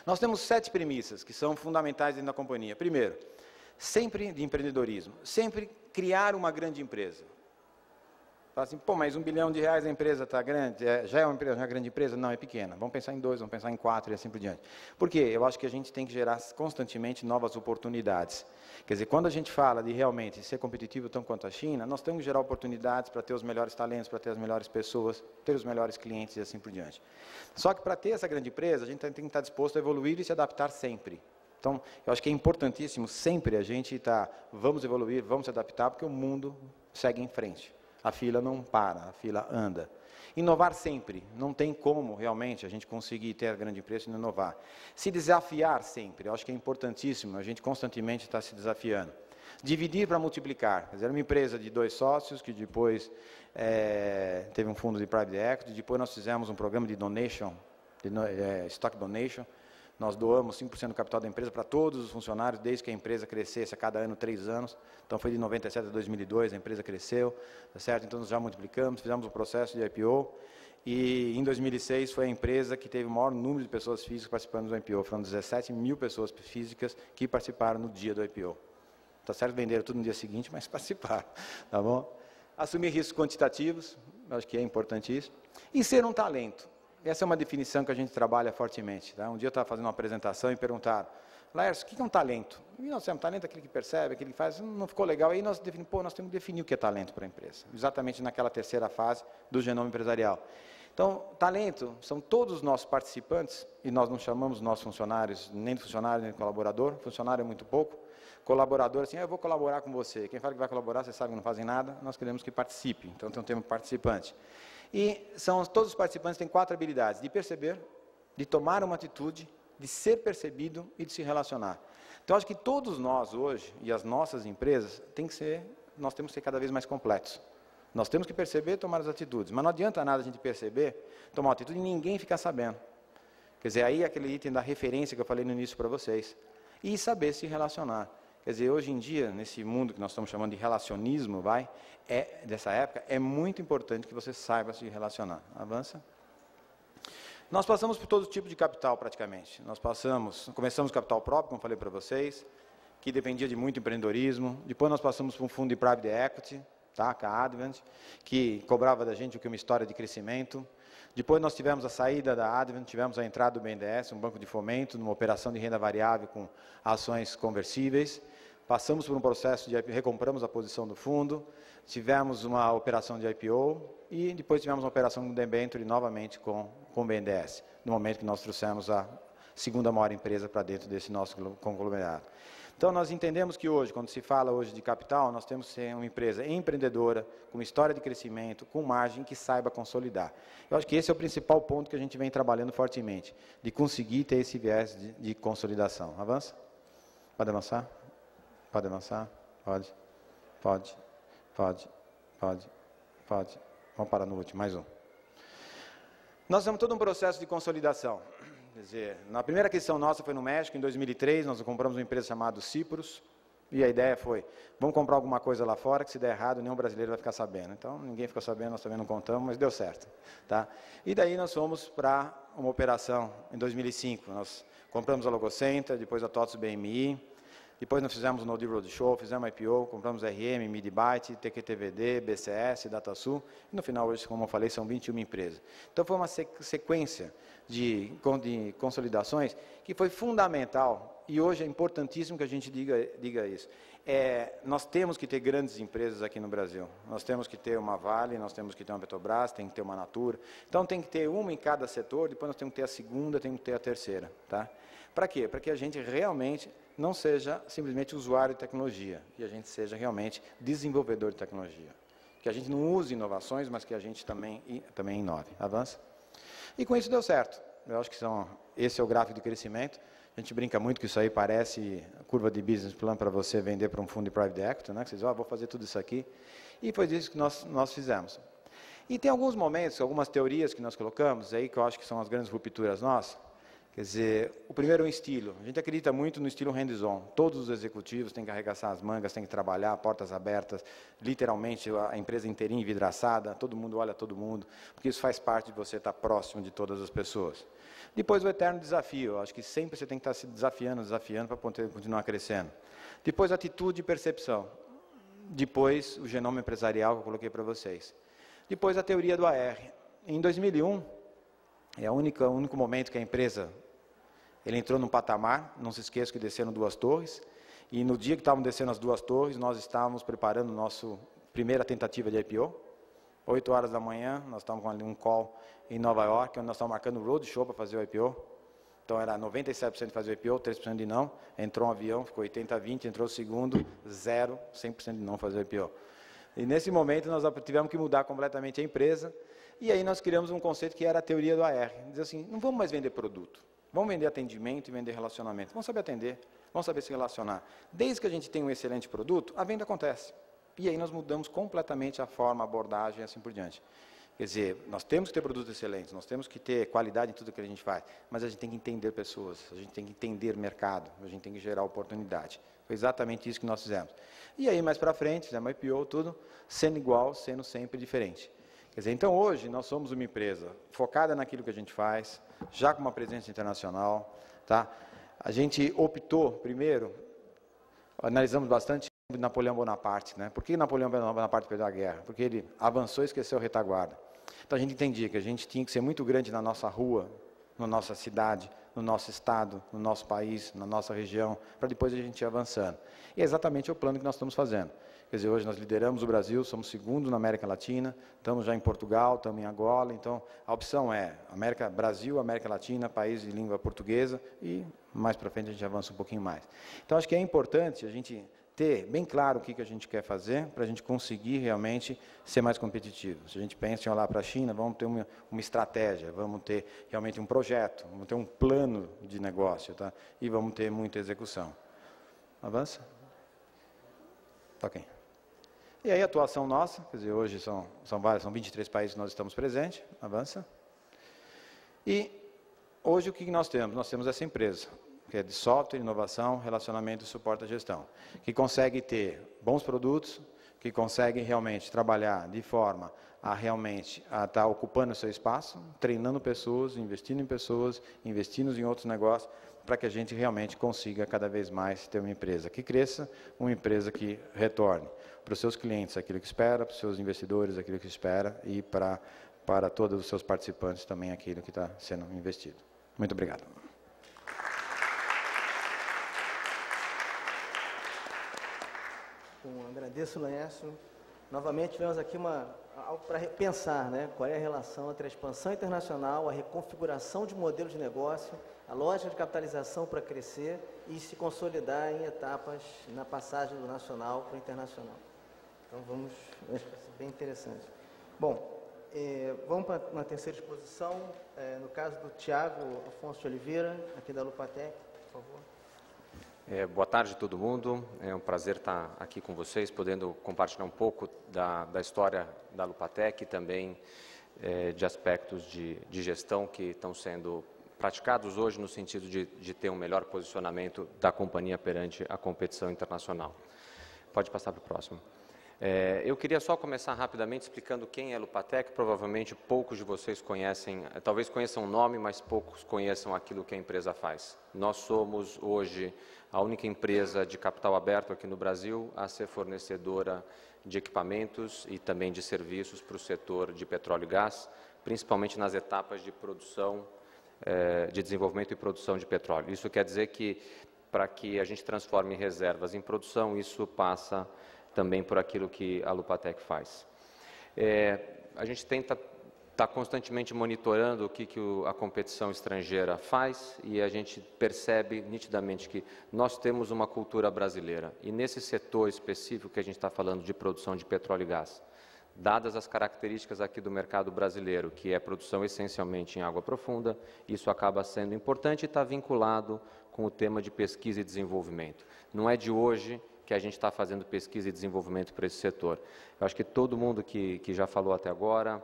Nós temos sete premissas que são fundamentais dentro da companhia. Primeiro, sempre de empreendedorismo, sempre criar uma grande empresa. Fala assim, pô, mas um bilhão de reais a empresa está grande, é, já é uma empresa, já é uma grande empresa? Não, é pequena. Vamos pensar em dois, vamos pensar em quatro e assim por diante. Por quê? Eu acho que a gente tem que gerar constantemente novas oportunidades. Quer dizer, quando a gente fala de realmente ser competitivo tão quanto a China, nós temos que gerar oportunidades para ter os melhores talentos, para ter as melhores pessoas, ter os melhores clientes e assim por diante. Só que para ter essa grande empresa, a gente tem que estar disposto a evoluir e se adaptar sempre. Então, eu acho que é importantíssimo sempre a gente estar, tá, vamos evoluir, vamos se adaptar, porque o mundo segue em frente. A fila não para, a fila anda. Inovar sempre, não tem como realmente a gente conseguir ter a grande empresa e não inovar. Se desafiar sempre, eu acho que é importantíssimo, a gente constantemente está se desafiando. Dividir para multiplicar. Quer dizer, era uma empresa de dois sócios, que depois é, teve um fundo de private equity, depois nós fizemos um programa de donation, de, é, stock donation, nós doamos 5% do capital da empresa para todos os funcionários, desde que a empresa crescesse a cada ano, três anos. Então, foi de 97 a 2002, a empresa cresceu, tá certo? Então, nós já multiplicamos, fizemos o um processo de IPO. E em 2006 foi a empresa que teve o maior número de pessoas físicas participando do IPO. Foram 17 mil pessoas físicas que participaram no dia do IPO. Tá certo? Venderam tudo no dia seguinte, mas participaram. Tá bom? Assumir riscos quantitativos, acho que é importante isso. E ser um talento. Essa é uma definição que a gente trabalha fortemente. Tá? Um dia eu estava fazendo uma apresentação e perguntaram, Laércio, o que é um talento? E nós temos talento, é aquele que percebe, aquele que faz, não ficou legal. Aí nós definimos, pô, nós temos que definir o que é talento para a empresa, exatamente naquela terceira fase do genoma empresarial. Então, talento são todos os nossos participantes, e nós não chamamos nossos funcionários, nem de funcionário, nem de colaborador, funcionário é muito pouco. Colaborador, assim, ah, eu vou colaborar com você. Quem fala que vai colaborar, você sabe que não fazem nada, nós queremos que participe. Então, tem um termo participante. E são todos os participantes têm quatro habilidades: de perceber, de tomar uma atitude, de ser percebido e de se relacionar. Então acho que todos nós hoje e as nossas empresas tem que ser, nós temos que ser cada vez mais completos. Nós temos que perceber, tomar as atitudes, mas não adianta nada a gente perceber, tomar uma atitude e ninguém ficar sabendo. Quer dizer, aí é aquele item da referência que eu falei no início para vocês. E saber se relacionar. Quer dizer, hoje em dia, nesse mundo que nós estamos chamando de relacionismo, vai, é, dessa época, é muito importante que você saiba se relacionar. Avança. Nós passamos por todo tipo de capital, praticamente. Nós passamos, começamos capital próprio, como falei para vocês, que dependia de muito empreendedorismo. Depois nós passamos para um fundo de private equity, tá, com a Advent, que cobrava da gente o que uma história de crescimento. Depois nós tivemos a saída da Advent, tivemos a entrada do BNDES, um banco de fomento, numa operação de renda variável com ações conversíveis. Passamos por um processo de recompramos a posição do fundo, tivemos uma operação de IPO e depois tivemos uma operação de debênture novamente com, com o BNDES, no momento que nós trouxemos a segunda maior empresa para dentro desse nosso conglomerado. Então, nós entendemos que hoje, quando se fala hoje de capital, nós temos que ser uma empresa empreendedora, com uma história de crescimento, com margem, que saiba consolidar. Eu acho que esse é o principal ponto que a gente vem trabalhando fortemente, de conseguir ter esse viés de, de consolidação. Avança? Pode avançar? Pode avançar? Pode. Pode. Pode. Pode. Pode. Vamos parar no último, mais um. Nós temos todo um processo de consolidação. Quer dizer, na primeira aquisição nossa foi no México, em 2003, nós compramos uma empresa chamada Cipros, e a ideia foi, vamos comprar alguma coisa lá fora, que se der errado, nenhum brasileiro vai ficar sabendo. Então, ninguém ficou sabendo, nós também não contamos, mas deu certo. Tá? E daí nós fomos para uma operação em 2005. Nós compramos a Logocenter, depois a TOTS BMI, depois nós fizemos o No Deal Roadshow, fizemos IPO, compramos RM, Midbyte, TQTVD, BCS, DataSul. E no final, hoje, como eu falei, são 21 empresas. Então foi uma sequência de, de consolidações que foi fundamental e hoje é importantíssimo que a gente diga, diga isso. É, nós temos que ter grandes empresas aqui no Brasil. Nós temos que ter uma Vale, nós temos que ter uma Petrobras, tem que ter uma Natura. Então tem que ter uma em cada setor, depois nós temos que ter a segunda, temos que ter a terceira. Tá? Para quê? Para que a gente realmente não seja simplesmente usuário de tecnologia, e a gente seja realmente desenvolvedor de tecnologia. Que a gente não use inovações, mas que a gente também, também inove. Avança? E com isso deu certo. Eu acho que são, esse é o gráfico de crescimento. A gente brinca muito que isso aí parece curva de business plan para você vender para um fundo de private equity, né? que você diz, oh, vou fazer tudo isso aqui. E foi isso que nós, nós fizemos. E tem alguns momentos, algumas teorias que nós colocamos aí, que eu acho que são as grandes rupturas nossas, Quer dizer, o primeiro é o estilo. A gente acredita muito no estilo hands-on. Todos os executivos têm que arregaçar as mangas, têm que trabalhar, portas abertas, literalmente a empresa inteirinha envidraçada, todo mundo olha todo mundo, porque isso faz parte de você estar próximo de todas as pessoas. Depois o eterno desafio. Acho que sempre você tem que estar se desafiando, desafiando para poder continuar crescendo. Depois atitude e percepção. Depois o genoma empresarial que eu coloquei para vocês. Depois a teoria do AR. Em 2001, é o único, o único momento que a empresa ele entrou num patamar, não se esqueça que desceram duas torres, e no dia que estavam descendo as duas torres, nós estávamos preparando nossa primeira tentativa de IPO. Oito horas da manhã, nós estávamos com um call em Nova York, onde nós estávamos marcando o roadshow para fazer o IPO. Então era 97% de fazer o IPO, 3% de não. Entrou um avião, ficou 80 a 20, entrou o segundo, zero, 100% de não fazer o IPO. E nesse momento nós tivemos que mudar completamente a empresa. E aí nós criamos um conceito que era a teoria do AR. Dizer assim, não vamos mais vender produto. Vão vender atendimento e vender relacionamento. Vão saber atender, vão saber se relacionar. Desde que a gente tenha um excelente produto, a venda acontece. E aí nós mudamos completamente a forma, a abordagem e assim por diante. Quer dizer, nós temos que ter produtos excelentes, nós temos que ter qualidade em tudo que a gente faz, mas a gente tem que entender pessoas, a gente tem que entender mercado, a gente tem que gerar oportunidade. Foi exatamente isso que nós fizemos. E aí, mais para frente, fizemos IPO, tudo, sendo igual, sendo sempre diferente. Quer dizer, então hoje nós somos uma empresa focada naquilo que a gente faz, já com uma presença internacional. Tá? A gente optou, primeiro, analisamos bastante Napoleão Bonaparte. Né? Por que Napoleão Bonaparte perdeu a guerra? Porque ele avançou e esqueceu a retaguarda. Então a gente entendia que a gente tinha que ser muito grande na nossa rua, na nossa cidade, no nosso estado, no nosso país, na nossa região, para depois a gente ir avançando. E é exatamente o plano que nós estamos fazendo. Quer dizer, hoje nós lideramos o Brasil, somos segundos na América Latina, estamos já em Portugal, estamos em Angola, então a opção é América, Brasil, América Latina, país de língua portuguesa e mais para frente a gente avança um pouquinho mais. Então acho que é importante a gente ter bem claro o que, que a gente quer fazer para a gente conseguir realmente ser mais competitivo. Se a gente pensa em olhar para a China, vamos ter uma, uma, estratégia, vamos ter realmente um projeto, vamos ter um plano de negócio tá? e vamos ter muita execução. Avança? Tá ok. E aí a atuação nossa, quer dizer, hoje são, são vários, são 23 países que nós estamos presentes, avança. E hoje o que nós temos? Nós temos essa empresa que é de software, inovação, relacionamento, suporte à gestão, que consegue ter bons produtos, que consegue realmente trabalhar de forma a realmente a estar tá ocupando o seu espaço, treinando pessoas, investindo em pessoas, investindo em outros negócios, para que a gente realmente consiga cada vez mais ter uma empresa que cresça, uma empresa que retorne para os seus clientes aquilo que espera, para os seus investidores aquilo que espera e para, para todos os seus participantes também aquilo que está sendo investido. Muito obrigado. Agradeço, Laércio. Novamente tivemos aqui uma, algo para pensar, né? Qual é a relação entre a expansão internacional, a reconfiguração de modelo de negócio, a lógica de capitalização para crescer e se consolidar em etapas na passagem do nacional para o internacional. Então vamos, bem interessante. Bom, é, vamos para uma terceira exposição, é, no caso do Tiago Afonso de Oliveira, aqui da Lupatec, por favor. É, boa tarde, a todo mundo. É um prazer estar aqui com vocês, podendo compartilhar um pouco da, da história da Lupatec e também é, de aspectos de, de, gestão que estão sendo praticados hoje no sentido de, de ter um melhor posicionamento da companhia perante a competição internacional. Pode passar para o próximo. É, eu queria só começar rapidamente explicando quem é Lupatec. Provavelmente poucos de vocês conhecem, é, talvez conheçam o nome, mas poucos conheçam aquilo que a empresa faz. Nós somos hoje a única empresa de capital aberto aqui no Brasil a ser fornecedora de equipamentos e também de serviços para o setor de petróleo e gás, principalmente nas etapas de produção, é, de desenvolvimento e produção de petróleo. Isso quer dizer que para que a gente transforme reservas em produção, isso passa também por aquilo que a Lupatec faz. É, a gente tenta estar tá constantemente monitorando o que, que o, a competição estrangeira faz e a gente percebe nitidamente que nós temos uma cultura brasileira. E nesse setor específico que a gente está falando de produção de petróleo e gás, dadas as características aqui do mercado brasileiro, que é produção essencialmente em água profunda, isso acaba sendo importante e está vinculado com o tema de pesquisa e desenvolvimento. Não é de hoje que a gente está fazendo pesquisa e desenvolvimento para esse setor. Eu acho que todo mundo que, que já falou até agora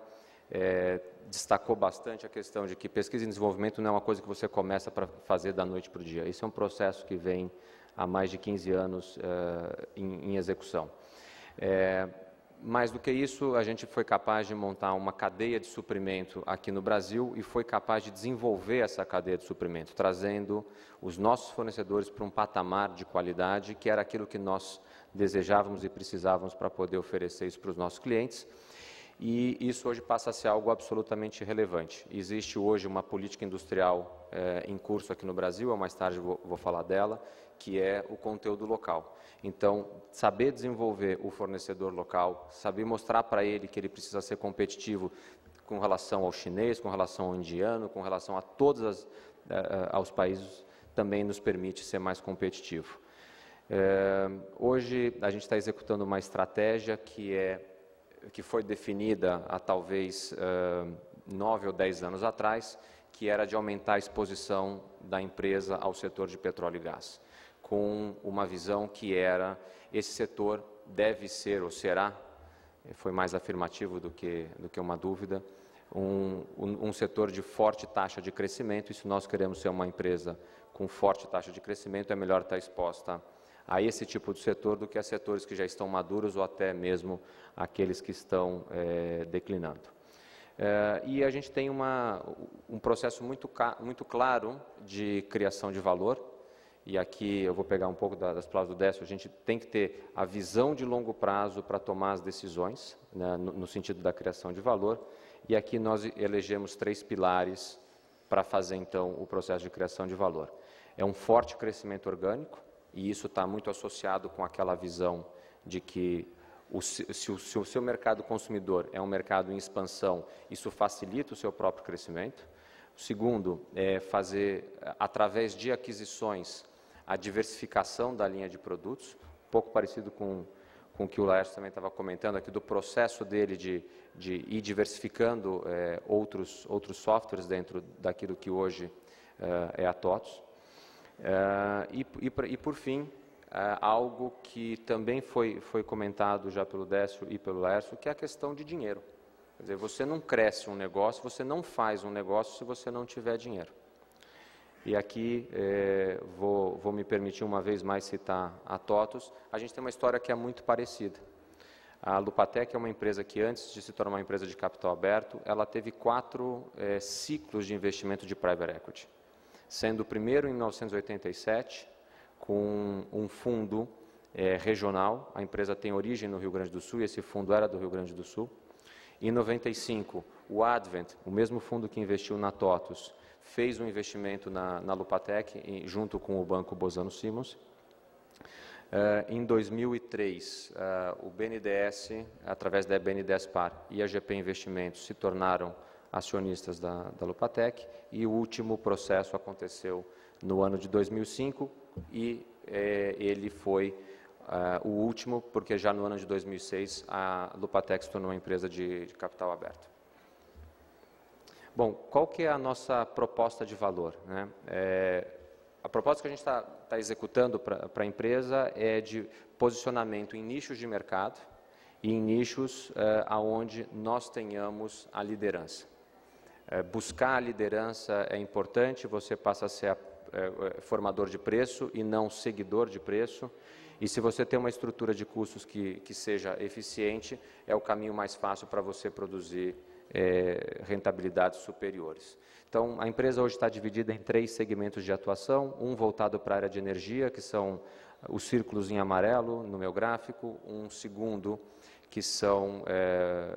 é, destacou bastante a questão de que pesquisa e desenvolvimento não é uma coisa que você começa para fazer da noite para o dia. Isso é um processo que vem há mais de 15 anos é, em, em, execução. É, mais do que isso, a gente foi capaz de montar uma cadeia de suprimento aqui no Brasil e foi capaz de desenvolver essa cadeia de suprimento, trazendo os nossos fornecedores para um patamar de qualidade que era aquilo que nós desejávamos e precisávamos para poder oferecer isso para os nossos clientes. E isso hoje passa a ser algo absolutamente relevante. Existe hoje uma política industrial é, em curso aqui no Brasil, eu mais tarde vou, vou falar dela, que é o conteúdo local. Então, saber desenvolver o fornecedor local, saber mostrar para ele que ele precisa ser competitivo com relação ao chinês, com relação ao indiano, com relação a todos as, eh, eh, aos países, também nos permite ser mais competitivo. É, hoje, a gente está executando uma estratégia que, é, que foi definida há talvez nove ou dez anos atrás, que era de aumentar a exposição da empresa ao setor de petróleo e gás com uma visão que era esse setor deve ser ou será, eh, foi mais afirmativo do que, do que uma dúvida, um, um, um setor de forte taxa de crescimento, e se nós queremos ser uma empresa com forte taxa de crescimento, é melhor estar exposta a esse tipo de setor do que a setores que já estão maduros ou até mesmo aqueles que estão é, declinando. É, e a gente tem uma, um processo muito, muito claro de criação de valor, e aqui eu vou pegar um pouco das palavras do Décio, a gente tem que ter a visão de longo prazo para tomar as decisões, né, no, no, sentido da criação de valor, e aqui nós elegemos três pilares para fazer então o processo de criação de valor. É um forte crescimento orgânico, e isso está muito associado com aquela visão de que o, se, o, se o seu mercado consumidor é um mercado em expansão, isso facilita o seu próprio crescimento. O segundo é fazer, através de aquisições, a diversificação da linha de produtos, um pouco parecido com, com o que o Laércio também estava comentando aqui, do processo dele de, de ir diversificando é, outros, outros softwares dentro daquilo que hoje é, é a TOTS. É, e, e, e, por fim, algo que também foi, foi comentado já pelo Décio e pelo Laércio, que é a questão de dinheiro. Quer dizer, você não cresce um negócio, você não faz um negócio se você não tiver dinheiro. E aqui é, vou, vou, me permitir uma vez mais citar a Totos. A gente tem uma história que é muito parecida. A Lupatec é uma empresa que, antes de se tornar uma empresa de capital aberto, ela teve quatro é, ciclos de investimento de private equity. Sendo o primeiro em 1987, com um fundo é, regional, a empresa tem origem no Rio Grande do Sul e esse fundo era do Rio Grande do Sul. Em 95, o Advent, o mesmo fundo que investiu na Totos, fez um investimento na, na Lupatec, em, junto com o Banco Bozano Simons. Uh, em 2003, uh, eh, o BNDES, através da BNDES Par e a GP Investimentos, se tornaram acionistas da, da Lupatec e o último processo aconteceu no ano de 2005 e eh, ele foi uh, o último, porque já no ano de 2006 a Lupatec se tornou uma empresa de, de capital aberto. Bom, qual que é a nossa proposta de valor? Né? É, a proposta que a gente está tá executando para a empresa é de posicionamento em nichos de mercado e em nichos é, aonde nós tenhamos a liderança. É, buscar a liderança é importante, você passa a ser a, é, é formador de preço e não seguidor de preço. E se você tem uma estrutura de custos que, que seja eficiente, é o caminho mais fácil para você produzir é, rentabilidades superiores. Então, a empresa hoje está dividida em três segmentos de atuação: um voltado para a área de energia, que são os círculos em amarelo no meu gráfico, um segundo que são, é,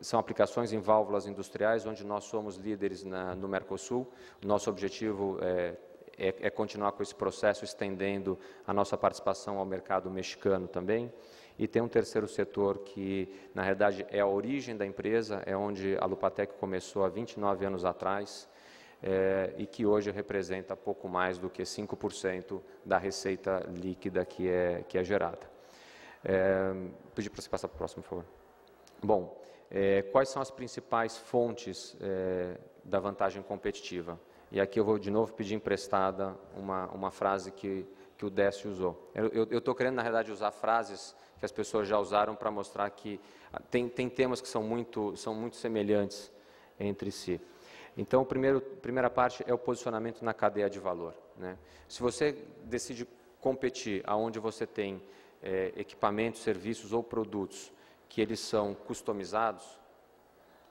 são aplicações em válvulas industriais, onde nós somos líderes na, no Mercosul. Nosso objetivo é, é, é continuar com esse processo, estendendo a nossa participação ao mercado mexicano também. E tem um terceiro setor que, na realidade, é a origem da empresa, é onde a Lupatec começou há 29 anos atrás, é, e que hoje representa pouco mais do que 5% da receita líquida que é, que é gerada. É, eh, pedi para você passar para o próximo, por favor. Bom, é, quais são as principais fontes da vantagem competitiva? E aqui eu vou de novo pedir emprestada uma, uma frase que, que o Décio usou. Eu estou querendo, na realidade, usar frases que as pessoas já usaram para mostrar que ah, tem, tem temas que são muito, são muito semelhantes entre si. Então, a primeira parte é o posicionamento na cadeia de valor. Né? Se você decide competir aonde você tem é, equipamentos, serviços ou produtos que eles são customizados,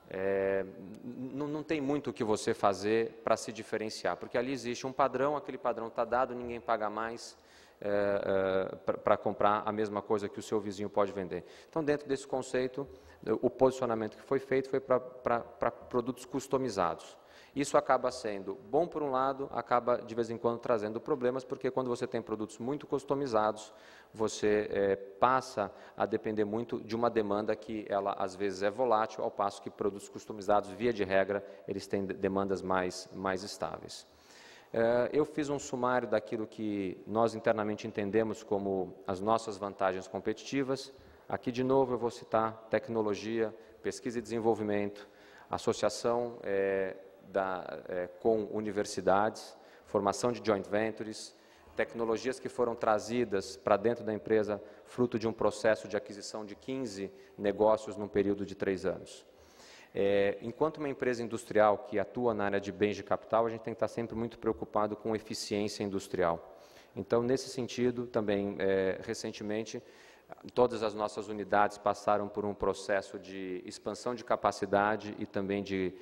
é, eh, não, não tem muito o que você fazer para se diferenciar, porque ali existe um padrão, aquele padrão está dado, ninguém paga mais, é, é, para comprar a mesma coisa que o seu vizinho pode vender. Então, dentro desse conceito, o posicionamento que foi feito foi para produtos customizados. Isso acaba sendo bom por um lado, acaba de vez em quando trazendo problemas, porque quando você tem produtos muito customizados, você é, passa a depender muito de uma demanda que ela às vezes é volátil, ao passo que produtos customizados, via de regra, eles têm demandas mais, mais estáveis. Eh, eu fiz um sumário daquilo que nós internamente entendemos como as nossas vantagens competitivas. Aqui, de novo, eu vou citar tecnologia, pesquisa e desenvolvimento, associação é, da, é, com universidades, formação de joint ventures, tecnologias que foram trazidas para dentro da empresa fruto de um processo de aquisição de 15 negócios num período de três anos. É, enquanto uma empresa industrial que atua na área de bens de capital, a gente tem que estar sempre muito preocupado com eficiência industrial. Então, nesse sentido, também, é, recentemente, todas as nossas unidades passaram por um processo de expansão de capacidade e também de,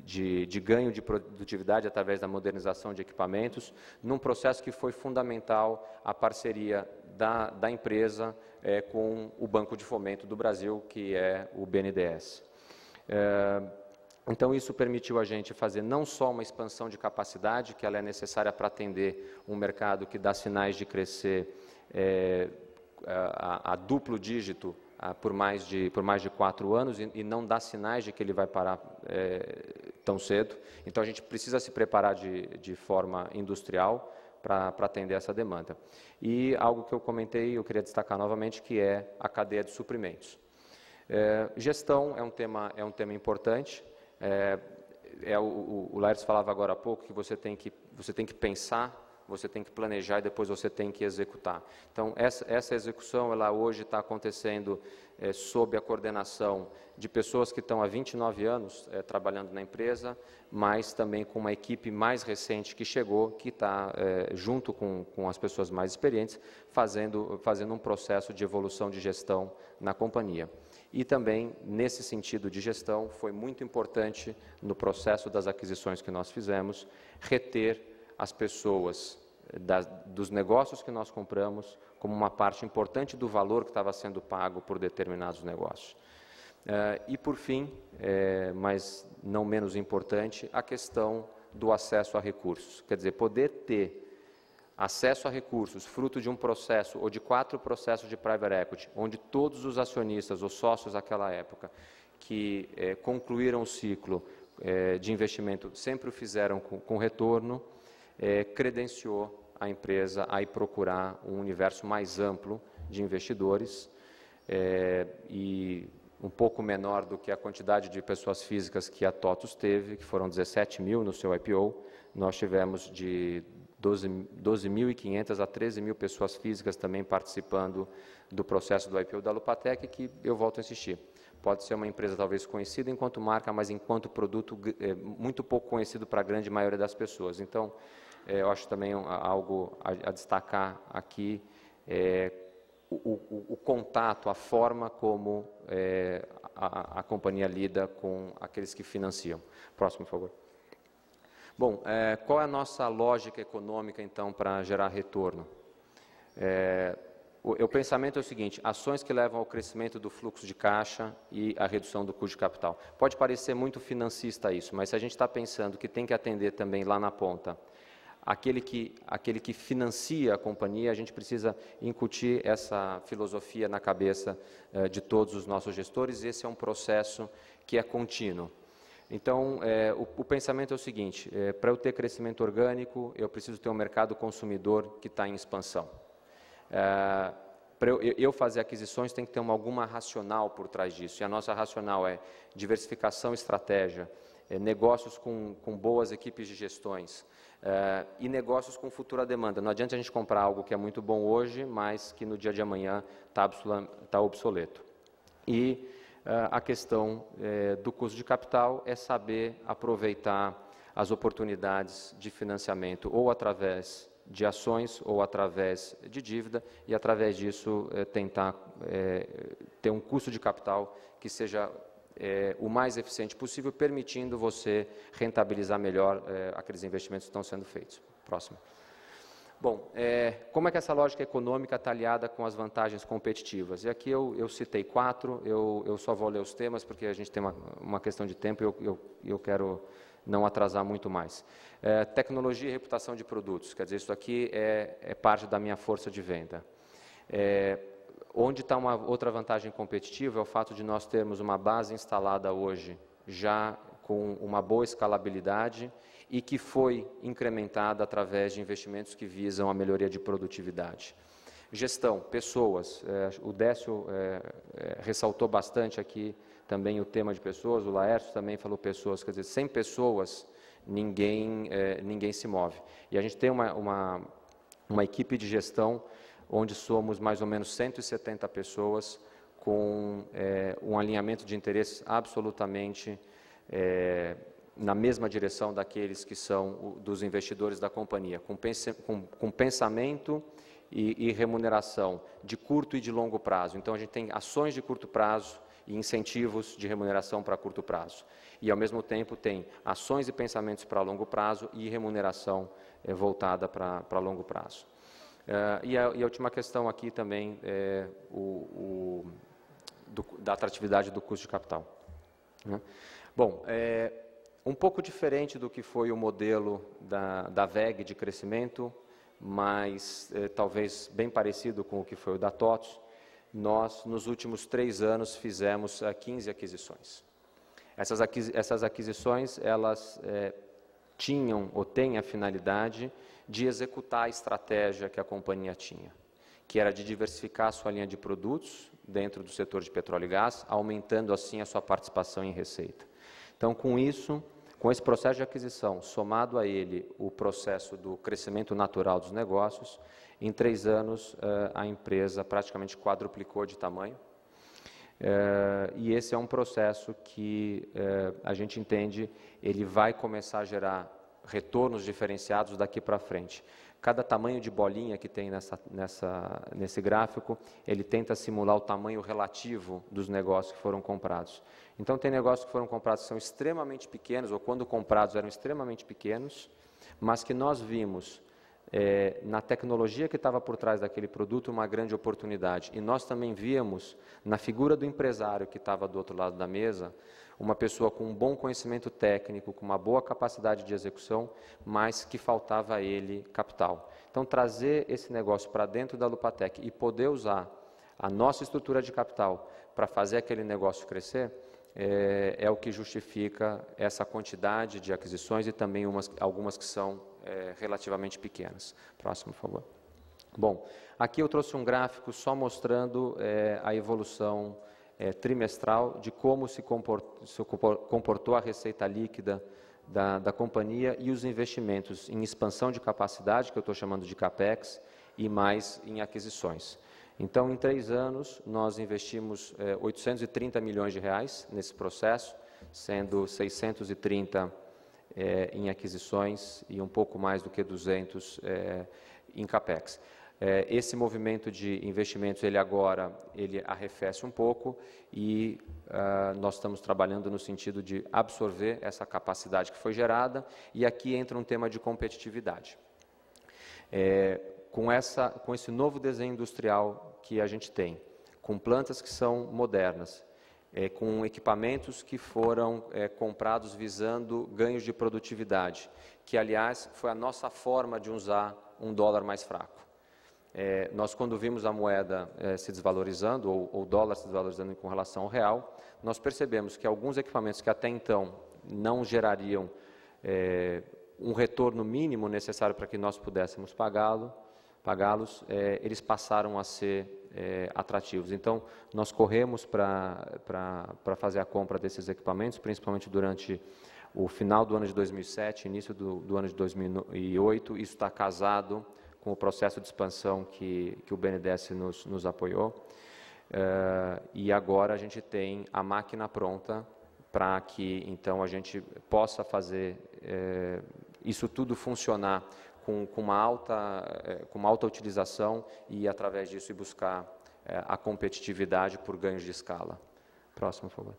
de, de, ganho de produtividade através da modernização de equipamentos, num processo que foi fundamental a parceria da, da empresa é, com o Banco de Fomento do Brasil, que é o BNDES. É, então, isso permitiu a gente fazer não só uma expansão de capacidade, que ela é necessária para atender um mercado que dá sinais de crescer é, a, a, duplo dígito a, por, mais de, por mais de quatro anos e, e não dá sinais de que ele vai parar é, tão cedo. Então, a gente precisa se preparar de, de forma industrial para atender essa demanda. E algo que eu comentei, eu queria destacar novamente, que é a cadeia de suprimentos. É, gestão é um tema, é um tema importante. É, é o, o, o Laird falava agora há pouco que você tem que, você tem que pensar você tem que planejar e depois você tem que executar. Então, essa, essa execução, ela hoje está acontecendo é, sob a coordenação de pessoas que estão há 29 anos é, trabalhando na empresa, mas também com uma equipe mais recente que chegou, que está é, junto com, com as pessoas mais experientes, fazendo, fazendo um processo de evolução de gestão na companhia. E também, nesse sentido de gestão, foi muito importante, no processo das aquisições que nós fizemos, reter as pessoas eh, dos negócios que nós compramos como uma parte importante do valor que estava sendo pago por determinados negócios. Uh, e, por fim, é, mas não menos importante, a questão do acesso a recursos. Quer dizer, poder ter acesso a recursos fruto de um processo ou de quatro processos de private equity, onde todos os acionistas ou sócios daquela época que eh, concluíram o ciclo eh, de investimento sempre o fizeram com, com retorno, eh, credenciou a empresa a ir procurar um universo mais amplo de investidores e um pouco menor do que a quantidade de pessoas físicas que a TOTUS teve, que foram 17 mil no seu IPO, nós tivemos de 12.500 a 13 mil pessoas físicas também participando do processo do IPO da Lupatec, que eu volto a insistir. Pode ser uma empresa talvez conhecida enquanto marca, mas enquanto produto é, muito pouco conhecido para a grande maioria das pessoas. Então, é, eu acho também algo a, a destacar aqui, é, o, o, o, contato, a forma como a, a companhia lida com aqueles que financiam. Próximo, por favor. Bom, é, qual é a nossa lógica econômica, então, para gerar retorno? É, o, o, pensamento é o seguinte: ações que levam ao crescimento do fluxo de caixa e à redução do custo de capital. Pode parecer muito financista isso, mas se a gente está pensando que tem que atender também lá na ponta aquele que, aquele que financia a companhia, a gente precisa incutir essa filosofia na cabeça eh, de todos os nossos gestores. Esse é um processo que é contínuo. Então, é, o, o, pensamento é o seguinte: é, para eu ter crescimento orgânico, eu preciso ter um mercado consumidor que está em expansão. É, para eu, eu, fazer aquisições, tem que ter uma, alguma racional por trás disso. E a nossa racional é diversificação, estratégia, é, negócios com, com, boas equipes de gestões é, e negócios com futura demanda. Não adianta a gente comprar algo que é muito bom hoje, mas que no dia de amanhã está tá obsoleto. E eh, a questão eh, do custo de capital é saber aproveitar as oportunidades de financiamento ou através de ações ou através de dívida e através disso eh, tentar ter um custo de capital que seja o mais eficiente possível, permitindo você rentabilizar melhor aqueles investimentos que estão sendo feitos. Próximo. Bom, é, como é que essa lógica econômica está aliada com as vantagens competitivas? E aqui eu, eu citei quatro, eu, eu, só vou ler os temas, porque a gente tem uma, uma questão de tempo e eu, eu quero não atrasar muito mais. É, tecnologia e reputação de produtos, quer dizer, isso aqui é, é parte da minha força de venda. É, onde está uma outra vantagem competitiva é o fato de nós termos uma base instalada hoje, já com uma boa escalabilidade e que foi incrementada através de investimentos que visam a melhoria de produtividade. Gestão, pessoas. É, o Décio é, é, ressaltou bastante aqui também o tema de pessoas, o Laércio também falou pessoas, quer dizer, sem pessoas ninguém, ninguém se move. E a gente tem uma, uma, uma equipe de gestão onde somos mais ou menos 170 pessoas com um alinhamento de interesses absolutamente é, na mesma direção daqueles que são dos investidores da companhia, com, pense, com, com pensamento e, e, remuneração de curto e de longo prazo. Então, a gente tem ações de curto prazo e incentivos de remuneração para curto prazo. E, ao mesmo tempo, tem ações e pensamentos para longo prazo e remuneração é, voltada para, para longo prazo. Uh, e, a, e, a, última questão aqui também é o, o, do, da atratividade do custo de capital. Né? Bom, é um pouco diferente do que foi o modelo da, da VEG de crescimento, mas é, talvez bem parecido com o que foi o da TOTS, nós, nos últimos três anos, fizemos 15 é, aquisições. Essas, essas aquisições, elas é, tinham ou têm a finalidade de executar a estratégia que a companhia tinha, que era de diversificar a sua linha de produtos dentro do setor de petróleo e gás, aumentando assim a sua participação em receita. Então, com isso, com esse processo de aquisição, somado a ele o processo do crescimento natural dos negócios, em três anos eh, a empresa praticamente quadruplicou de tamanho. Eh, e esse é um processo que eh, a gente entende ele vai começar a gerar retornos diferenciados daqui para frente. Cada tamanho de bolinha que tem nessa, nessa, nesse gráfico, ele tenta simular o tamanho relativo dos negócios que foram comprados. Então, tem negócios que foram comprados que são extremamente pequenos, ou quando comprados eram extremamente pequenos, mas que nós vimos é, na tecnologia que estava por trás daquele produto uma grande oportunidade. E nós também víamos na figura do empresário que estava do outro lado da mesa uma pessoa com um bom conhecimento técnico, com uma boa capacidade de execução, mas que faltava a ele capital. Então, trazer esse negócio para dentro da Lupatec e poder usar a nossa estrutura de capital para fazer aquele negócio crescer, é, é, o que justifica essa quantidade de aquisições e também umas, algumas que são é, relativamente pequenas. Próximo, por favor. Bom, aqui eu trouxe um gráfico só mostrando é, a evolução é, trimestral de como se comportou, se comportou a receita líquida da, da, companhia e os investimentos em expansão de capacidade, que eu estou chamando de CAPEX, e mais em aquisições. Então, em três anos, nós investimos é, 830 milhões de reais nesse processo, sendo 630 milhões é, em aquisições e um pouco mais do que 200 é, em capex. É, esse movimento de investimentos ele agora ele arrefece um pouco e ah, nós estamos trabalhando no sentido de absorver essa capacidade que foi gerada e aqui entra um tema de competitividade. É, com, essa, com esse novo desenho industrial que a gente tem, com plantas que são modernas, é, com equipamentos que foram é, comprados visando ganhos de produtividade, que, aliás, foi a nossa forma de usar um dólar mais fraco. É, nós, quando vimos a moeda é, se desvalorizando, ou, o dólar se desvalorizando com relação ao real, nós percebemos que alguns equipamentos que até então não gerariam é, um retorno mínimo necessário para que nós pudéssemos pagá-lo, pagá-los, é, eles passaram a ser é, atrativos. Então, nós corremos para fazer a compra desses equipamentos, principalmente durante o final do ano de 2007, início do, do ano de 2008. Isso está casado com o processo de expansão que, que o BNDES nos, nos apoiou. É, e agora a gente tem a máquina pronta para que, então, a gente possa fazer é, isso tudo funcionar com, com, uma, alta, eh, com uma alta utilização e, através disso, buscar eh, a competitividade por ganhos de escala. Próximo, por favor.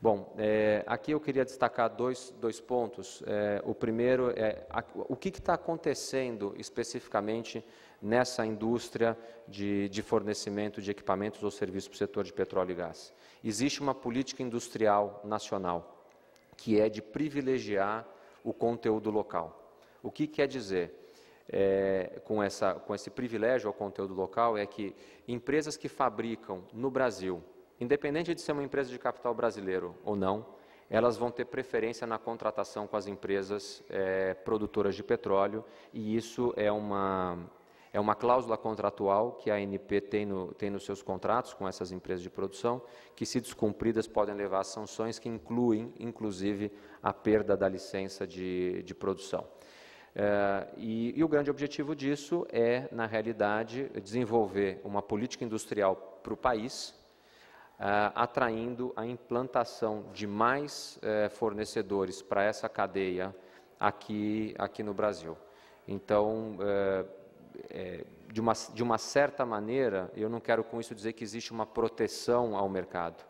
Bom, é, aqui eu queria destacar dois, dois pontos. É, o primeiro é a, o que está acontecendo especificamente nessa indústria de, de fornecimento de equipamentos ou serviços para o setor de petróleo e gás. Existe uma política industrial nacional que é de privilegiar o conteúdo local. O que quer dizer é, com, essa, com esse privilégio ao conteúdo local é que empresas que fabricam no Brasil, independente de ser uma empresa de capital brasileiro ou não, elas vão ter preferência na contratação com as empresas é, produtoras de petróleo, e isso é uma, é uma cláusula contratual que a ANP tem, no, tem nos seus contratos com essas empresas de produção, que, se descumpridas, podem levar a sanções que incluem, inclusive, a perda da licença de, de produção. É, e, e, o grande objetivo disso é, na realidade, desenvolver uma política industrial para o país, é, atraindo a implantação de mais é, fornecedores para essa cadeia aqui, aqui no Brasil. Então, é, de, uma, de uma certa maneira, eu não quero com isso dizer que existe uma proteção ao mercado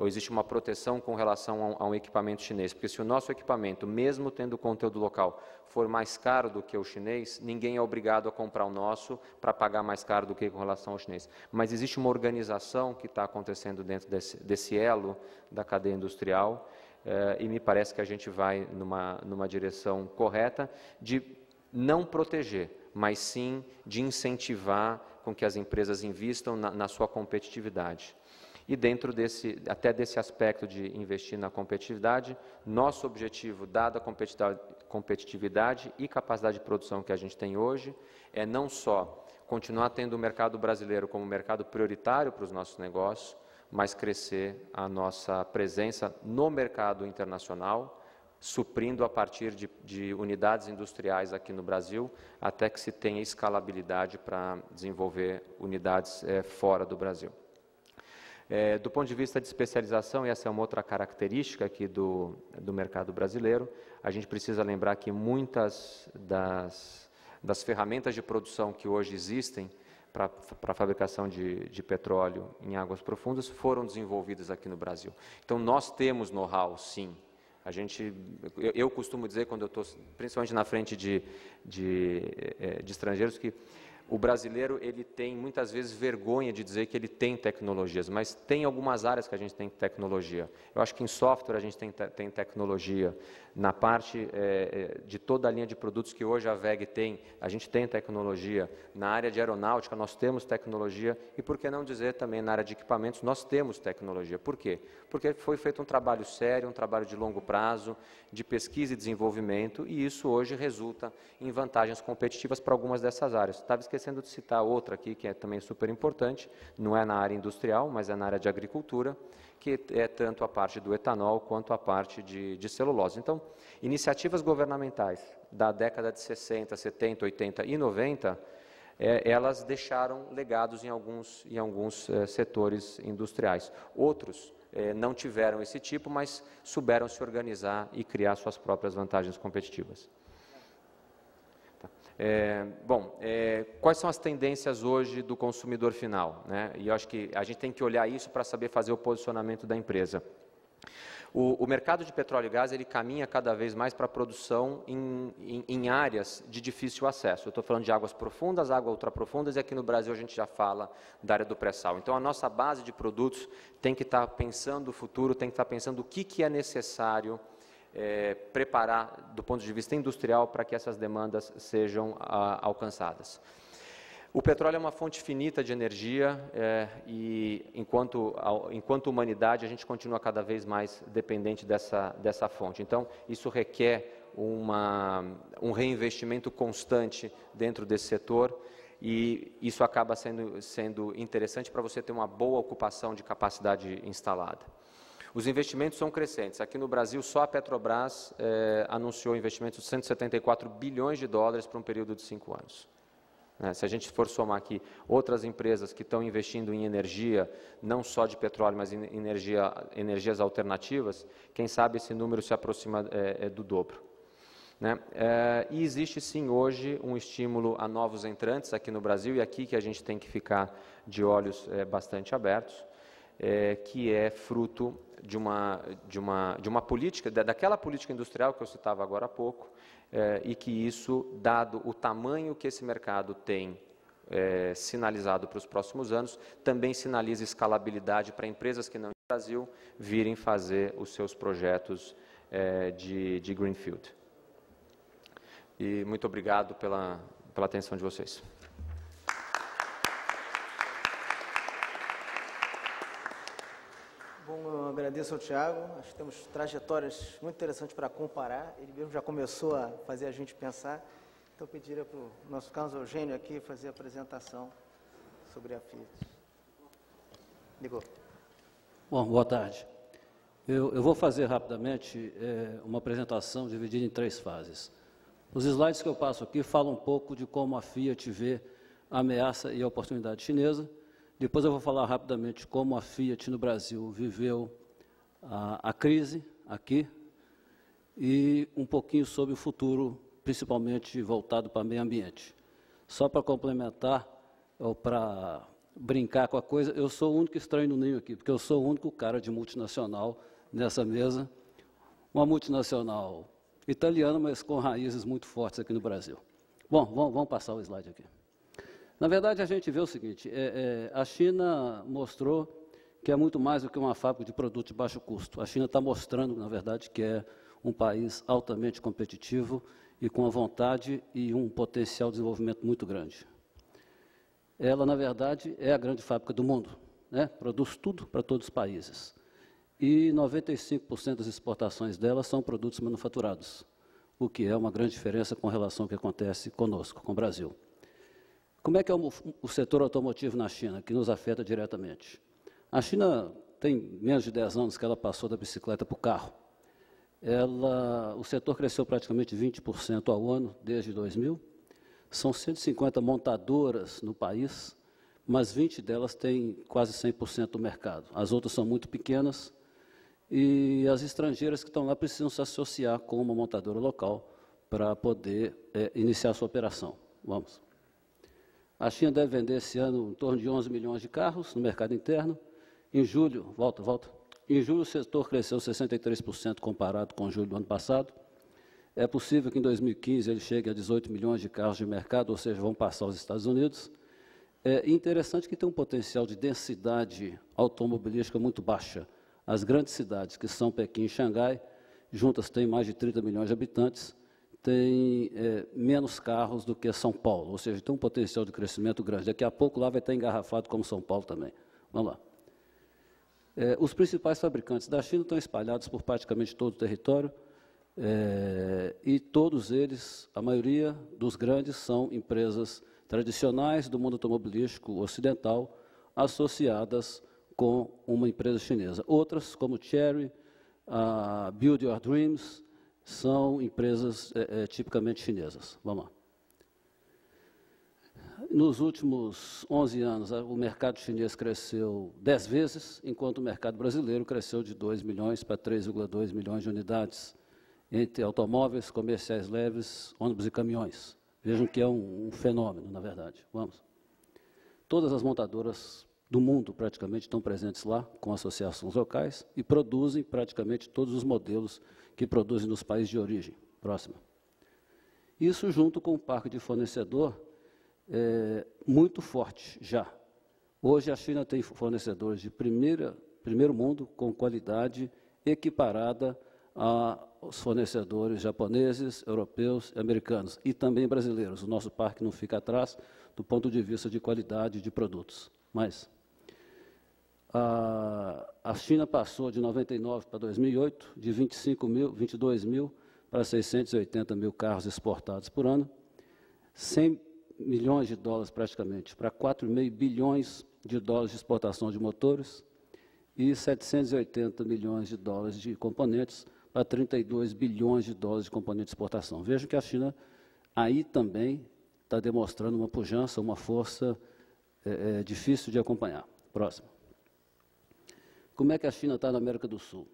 ou existe uma proteção com relação a um, equipamento chinês? Porque se o nosso equipamento, mesmo tendo conteúdo local, for mais caro do que o chinês, ninguém é obrigado a comprar o nosso para pagar mais caro do que com relação ao chinês. Mas existe uma organização que está acontecendo dentro desse, desse elo da cadeia industrial. Eh, e me parece que a gente vai numa, numa direção correta de não proteger, mas sim de incentivar com que as empresas invistam na, na sua competitividade. E dentro desse, até desse aspecto de investir na competitividade, nosso objetivo, dada a competitividade e capacidade de produção que a gente tem hoje, é não só continuar tendo o mercado brasileiro como mercado prioritário para os nossos negócios, mas crescer a nossa presença no mercado internacional, suprindo a partir de, de, unidades industriais aqui no Brasil, até que se tenha escalabilidade para desenvolver unidades é, fora do Brasil. É, do ponto de vista de especialização, e essa é uma outra característica aqui do, do mercado brasileiro, a gente precisa lembrar que muitas das, das ferramentas de produção que hoje existem para a fabricação de, de petróleo em águas profundas foram desenvolvidas aqui no Brasil. Então, nós temos know-how, sim, a gente, eu, eu, costumo dizer quando eu estou, principalmente na frente de, de, eh, de estrangeiros, que o brasileiro ele tem muitas vezes vergonha de dizer que ele tem tecnologias, mas tem algumas áreas que a gente tem tecnologia. Eu acho que em software a gente tem, te tem tecnologia, na parte é, de toda a linha de produtos que hoje a VEG tem, a gente tem tecnologia. Na área de aeronáutica nós temos tecnologia e por que não dizer também na área de equipamentos nós temos tecnologia. Por quê? Porque foi feito um trabalho sério, um trabalho de longo prazo, de pesquisa e desenvolvimento e isso hoje resulta em vantagens competitivas para algumas dessas áreas. Estava esquecendo esquecendo de citar outra aqui, que é também super importante, não é na área industrial, mas é na área de agricultura, que é tanto a parte do etanol quanto a parte de, de celulose. Então, iniciativas governamentais da década de 60, 70, 80 e 90 é, elas deixaram legados em alguns, em alguns é, setores industriais. Outros é, não tiveram esse tipo, mas souberam se organizar e criar suas próprias vantagens competitivas. É, bom, é, quais são as tendências hoje do consumidor final? Né? E eu acho que a gente tem que olhar isso para saber fazer o posicionamento da empresa. O, o, mercado de petróleo e gás ele caminha cada vez mais para a produção em, em, em, áreas de difícil acesso. Eu estou falando de águas profundas, águas ultraprofundas, e aqui no Brasil a gente já fala da área do pré-sal. Então, a nossa base de produtos tem que estar tá pensando o futuro, tem que estar tá pensando o que, que é necessário é, preparar do ponto de vista industrial para que essas demandas sejam a, ah, alcançadas. O petróleo é uma fonte finita de energia é, e, enquanto, enquanto humanidade, a gente continua cada vez mais dependente dessa, dessa fonte. Então, isso requer uma, um reinvestimento constante dentro desse setor e isso acaba sendo, sendo interessante para você ter uma boa ocupação de capacidade instalada. Os investimentos são crescentes. Aqui no Brasil, só a Petrobras eh, anunciou investimentos de 174 bilhões de dólares para um período de cinco anos. Né? Se a gente for somar aqui outras empresas que estão investindo em energia, não só de petróleo, mas em energia, energias alternativas, quem sabe esse número se aproxima eh, eh, do dobro. Né? e existe sim hoje um estímulo a novos entrantes aqui no Brasil, e aqui que a gente tem que ficar de olhos bastante abertos, é, que é fruto de uma, de uma, de uma política, daquela política industrial que eu citava agora há pouco, eh, e que isso, dado o tamanho que esse mercado tem eh, sinalizado para os próximos anos, também sinaliza escalabilidade para empresas que não no Brasil virem fazer os seus projetos eh, de, de Greenfield. E muito obrigado pela, pela atenção de vocês. agradeço ao Tiago. Acho que temos trajetórias muito interessantes para comparar. Ele mesmo já começou a fazer a gente pensar. Então, eu pediria para o nosso Carlos Eugênio aqui fazer a apresentação sobre a Fiat. Ligou. Bom, boa tarde. Eu, eu vou fazer rapidamente é, uma apresentação dividida em três fases. Os slides que eu passo aqui falam um pouco de como a Fiat vê a ameaça e a oportunidade chinesa. Depois eu vou falar rapidamente como a Fiat no Brasil viveu a, a crise aqui e um pouquinho sobre o futuro, principalmente voltado para meio ambiente. Só para complementar, ou para brincar com a coisa, eu sou o único estranho no ninho aqui, porque eu sou o único cara de multinacional nessa mesa, uma multinacional italiana, mas com raízes muito fortes aqui no Brasil. Bom, vamos, vamos passar o slide aqui. Na verdade, a gente vê o seguinte, é, é, a China mostrou que é muito mais do que uma fábrica de produtos de baixo custo. A China está mostrando, na verdade, que é um país altamente competitivo e com a vontade e um potencial de desenvolvimento muito grande. Ela, na verdade, é a grande fábrica do mundo, né? produz tudo para todos os países. E 95% das exportações dela são produtos manufaturados, o que é uma grande diferença com relação ao que acontece conosco, com o Brasil. Como é que é o, o setor automotivo na China, que nos afeta diretamente? A China tem menos de 10 anos que ela passou da bicicleta para o carro. Ela, o setor cresceu praticamente 20% ao ano desde 2000. São 150 montadoras no país, mas 20 delas têm quase 100% do mercado. As outras são muito pequenas e as estrangeiras que estão lá precisam se associar com uma montadora local para poder é, iniciar sua operação. Vamos. A China deve vender esse ano em torno de 11 milhões de carros no mercado interno em julho, volta, volta. Em julho, o setor cresceu 63% comparado com julho do ano passado. É possível que em 2015 ele chegue a 18 milhões de carros de mercado, ou seja, vão passar os Estados Unidos. É interessante que tem um potencial de densidade automobilística muito baixa. As grandes cidades, que são Pequim e Xangai, juntas têm mais de 30 milhões de habitantes, têm é, menos carros do que São Paulo, ou seja, tem um potencial de crescimento grande. Daqui a pouco lá vai estar engarrafado como São Paulo também. Vamos lá. É, os principais fabricantes da China estão espalhados por praticamente todo o território é, e todos eles, a maioria dos grandes, são empresas tradicionais do mundo automobilístico ocidental associadas com uma empresa chinesa. Outras, como Cherry, a Build Your Dreams, são empresas é, é tipicamente chinesas. Vamos lá nos últimos 11 anos, o mercado chinês cresceu 10 vezes, enquanto o mercado brasileiro cresceu de 2 milhões para 3,2 milhões de unidades, entre automóveis, comerciais leves, ônibus e caminhões. Vejam que é um, um fenômeno, na verdade. Vamos. Todas as montadoras do mundo praticamente estão presentes lá, com associações locais, e produzem praticamente todos os modelos que produzem nos países de origem. Próxima. Isso junto com o parque de fornecedor, é, muito forte já. Hoje a China tem fornecedores de primeira, primeiro mundo com qualidade equiparada aos fornecedores japoneses, europeus e americanos, e também brasileiros. O nosso parque não fica atrás do ponto de vista de qualidade de produtos. Mas a, a China passou de 99 para 2008, de 25 mil, 22 mil para 680 mil carros exportados por ano, sem milhões de dólares praticamente para 4,5 bilhões de dólares de exportação de motores e 780 milhões de dólares de componentes para 32 bilhões de dólares de componentes de exportação. Vejam que a China aí também está demonstrando uma pujança, uma força é, é, difícil de acompanhar. Próximo. Como é que a China está na América do Sul?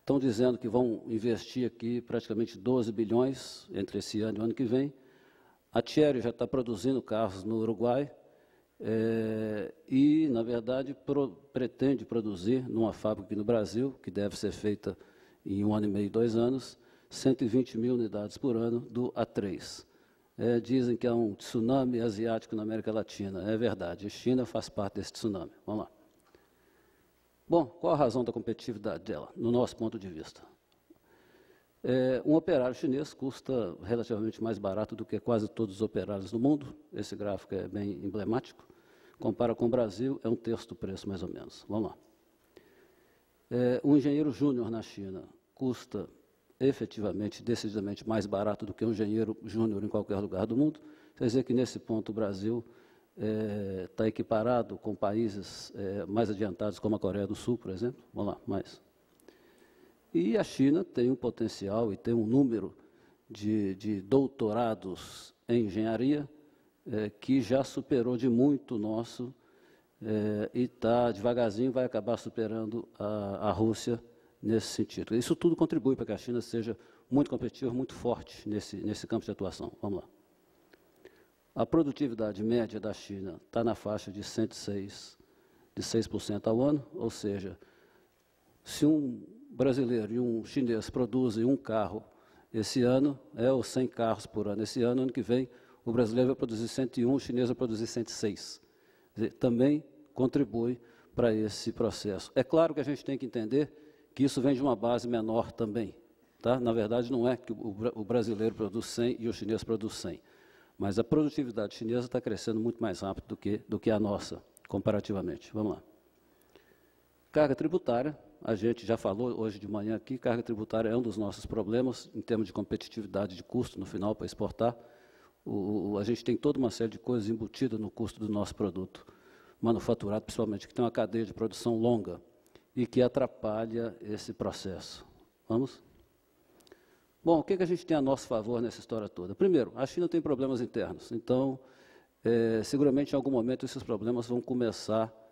Estão dizendo que vão investir aqui praticamente 12 bilhões entre esse ano e o ano que vem, a Thierry já está produzindo carros no Uruguai é, e, na verdade, pro, pretende produzir numa fábrica aqui no Brasil, que deve ser feita em um ano e meio, dois anos, 120 mil unidades por ano do A3. É, eh, dizem que há é um tsunami asiático na América Latina. É verdade, a China faz parte desse tsunami. Vamos lá. Bom, qual a razão da competitividade dela, no nosso ponto de vista? É, um operário chinês custa relativamente mais barato do que quase todos os operários do mundo. Esse gráfico é bem emblemático. Compara com o Brasil, é um terço do preço, mais ou menos. Vamos lá. É, um engenheiro júnior na China custa efetivamente, decididamente mais barato do que um engenheiro júnior em qualquer lugar do mundo. Quer dizer que, nesse ponto, o Brasil está é, tá equiparado com países é, mais adiantados, como a Coreia do Sul, por exemplo. Vamos lá, mais. E a China tem um potencial e tem um número de, de doutorados em engenharia é, que já superou de muito o nosso é, e está devagarzinho vai acabar superando a, a Rússia nesse sentido. Isso tudo contribui para que a China seja muito competitiva, muito forte nesse, nesse campo de atuação. Vamos lá. A produtividade média da China está na faixa de 106, de 6% ao ano, ou seja, se um brasileiro e um chinês produzem um carro esse ano, é, ou 100 carros por ano esse ano, ano que vem o brasileiro vai produzir 101, o chinês vai produzir 106. Dizer, também contribui para esse processo. É claro que a gente tem que entender que isso vem de uma base menor também. Tá? Na verdade, não é que o, o brasileiro produz 100 e o chinês produz 100. Mas a produtividade chinesa está crescendo muito mais rápido do que, do que a nossa, comparativamente. Vamos lá. Carga tributária, a gente já falou hoje de manhã aqui, carga tributária é um dos nossos problemas em termos de competitividade de custo no final para exportar. O, o, a gente tem toda uma série de coisas embutidas no custo do nosso produto manufaturado, principalmente, que tem uma cadeia de produção longa e que atrapalha esse processo. Vamos? Bom, o que, é que a gente tem a nosso favor nessa história toda? Primeiro, a China tem problemas internos, então, é, seguramente em algum momento esses problemas vão começar a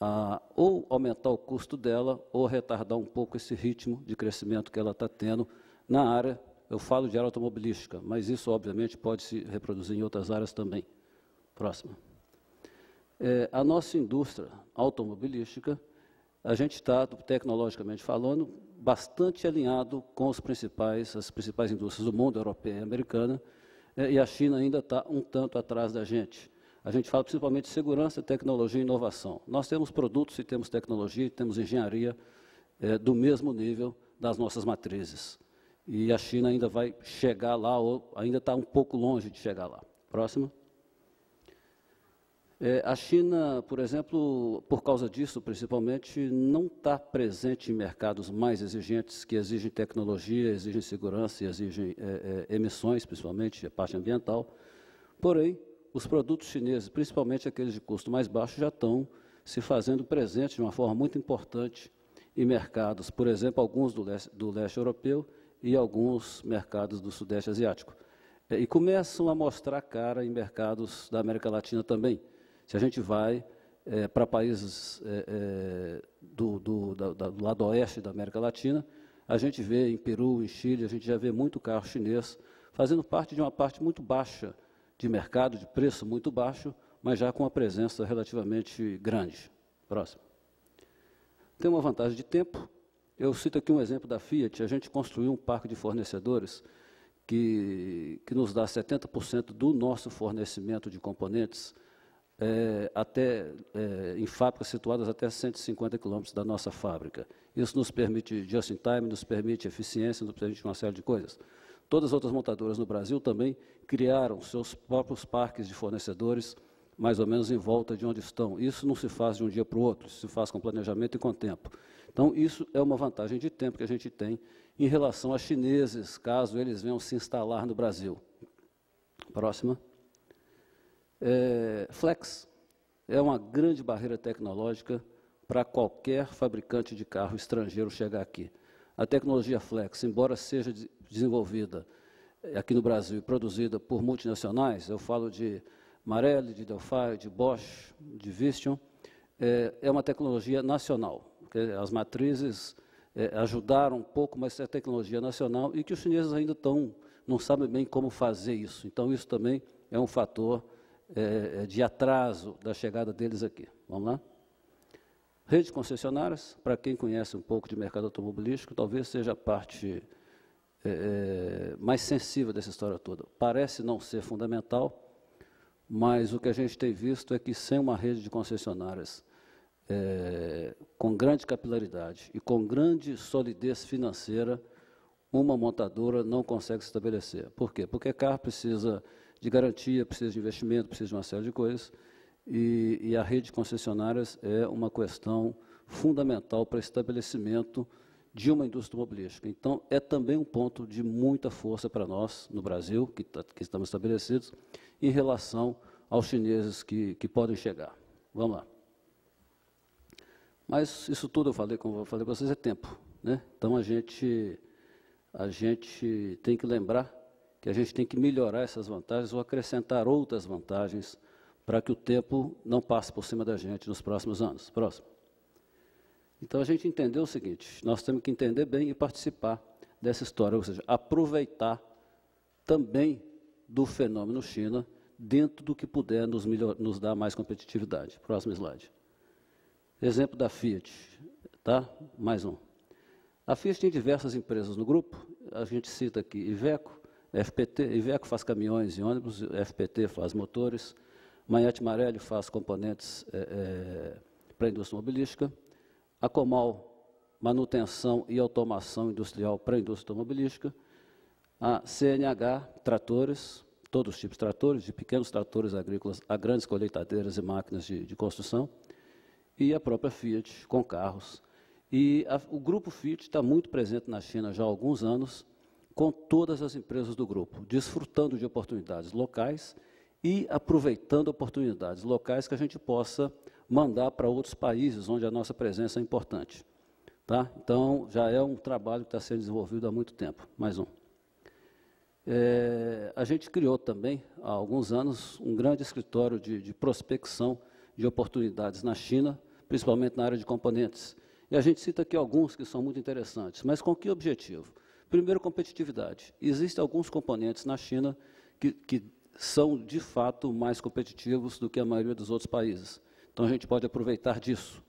a, ou aumentar o custo dela, ou retardar um pouco esse ritmo de crescimento que ela está tendo na área, eu falo de área automobilística, mas isso, obviamente, pode se reproduzir em outras áreas também. Próxima. É, a nossa indústria automobilística, a gente está, tecnologicamente falando, bastante alinhado com os principais, as principais indústrias do mundo, europeia e americana, é, e a China ainda está um tanto atrás da gente. A gente fala principalmente de segurança, tecnologia e inovação. Nós temos produtos e temos tecnologia e temos engenharia é, do mesmo nível das nossas matrizes. E a China ainda vai chegar lá, ou ainda está um pouco longe de chegar lá. Próximo. É, eh, a China, por exemplo, por causa disso principalmente, não está presente em mercados mais exigentes que exigem tecnologia, exigem segurança, exigem é, é, emissões, principalmente a parte ambiental. Porém, os produtos chineses, principalmente aqueles de custo mais baixo, já estão se fazendo presente de uma forma muito importante em mercados, por exemplo, alguns do leste, do leste europeu e alguns mercados do sudeste asiático. É, e começam a mostrar cara em mercados da América Latina também. Se a gente vai é, para países é, é, do, do, da, do lado oeste da América Latina, a gente vê em Peru, em Chile, a gente já vê muito carro chinês fazendo parte de uma parte muito baixa de mercado, de preço muito baixo, mas já com uma presença relativamente grande. Próximo. Tem uma vantagem de tempo. Eu cito aqui um exemplo da Fiat. A gente construiu um parque de fornecedores que, que nos dá 70% do nosso fornecimento de componentes é, até, é, em fábricas situadas até 150 quilômetros da nossa fábrica. Isso nos permite just-in-time, nos permite eficiência, nos permite uma série de coisas. Todas as outras montadoras no Brasil também criaram seus próprios parques de fornecedores, mais ou menos em volta de onde estão. Isso não se faz de um dia para o outro, se faz com planejamento e com tempo. Então, isso é uma vantagem de tempo que a gente tem em relação a chineses, caso eles venham se instalar no Brasil. Próxima. É, flex é uma grande barreira tecnológica para qualquer fabricante de carro estrangeiro chegar aqui. A tecnologia Flex, embora seja desenvolvida eh, aqui no Brasil e produzida por multinacionais, eu falo de Marelli, de Delphi, de Bosch, de Vistion, é, eh, é uma tecnologia nacional. As matrizes é, ajudaram um pouco, mas é tecnologia nacional e que os chineses ainda estão, não sabem bem como fazer isso. Então, isso também é um fator é, de atraso da chegada deles aqui. Vamos lá? Rede concessionárias, para quem conhece um pouco de mercado automobilístico, talvez seja a parte é, mais sensível dessa história toda. Parece não ser fundamental, mas o que a gente tem visto é que sem uma rede de concessionárias é, com grande capilaridade e com grande solidez financeira, uma montadora não consegue se estabelecer. Por quê? Porque carro precisa de garantia, precisa de investimento, precisa de uma série de coisas, e, e a rede de concessionárias é uma questão fundamental para estabelecimento de uma indústria automobilística. Então, é também um ponto de muita força para nós, no Brasil, que, tá, que, estamos estabelecidos, em relação aos chineses que, que podem chegar. Vamos lá. Mas isso tudo eu falei, com eu falei vocês, é tempo. Né? Então, a gente, a gente tem que lembrar que a gente tem que melhorar essas vantagens ou acrescentar outras vantagens para que o tempo não passe por cima da gente nos próximos anos. Próximo. Então a gente entendeu o seguinte: nós temos que entender bem e participar dessa história, ou seja, aproveitar também do fenômeno China dentro do que puder nos, melhor, nos dar mais competitividade. Próximo slide. Exemplo da Fiat, tá? Mais um. A Fiat tem diversas empresas no grupo, a gente cita aqui Iveco, FPT, Iveco faz caminhões e ônibus, FPT faz motores, Manhete Marelli faz componentes é, é, para a indústria mobilística, a Comal Manutenção e Automação Industrial para a Indústria Automobilística, a CNH Tratores, todos os tipos de tratores, de pequenos tratores agrícolas a grandes colheitadeiras e máquinas de, de construção, e a própria Fiat com carros. E a, o grupo Fiat está muito presente na China já há alguns anos, com todas as empresas do grupo, desfrutando de oportunidades locais e aproveitando oportunidades locais que a gente possa mandar para outros países onde a nossa presença é importante. Tá? Então, já é um trabalho que está sendo desenvolvido há muito tempo. Mais um. É, a gente criou também, há alguns anos, um grande escritório de, de prospecção de oportunidades na China, principalmente na área de componentes. E a gente cita aqui alguns que são muito interessantes, mas com que objetivo? Primeiro, competitividade. Existem alguns componentes na China que, que são, de fato, mais competitivos do que a maioria dos outros países. Então a gente pode aproveitar disso.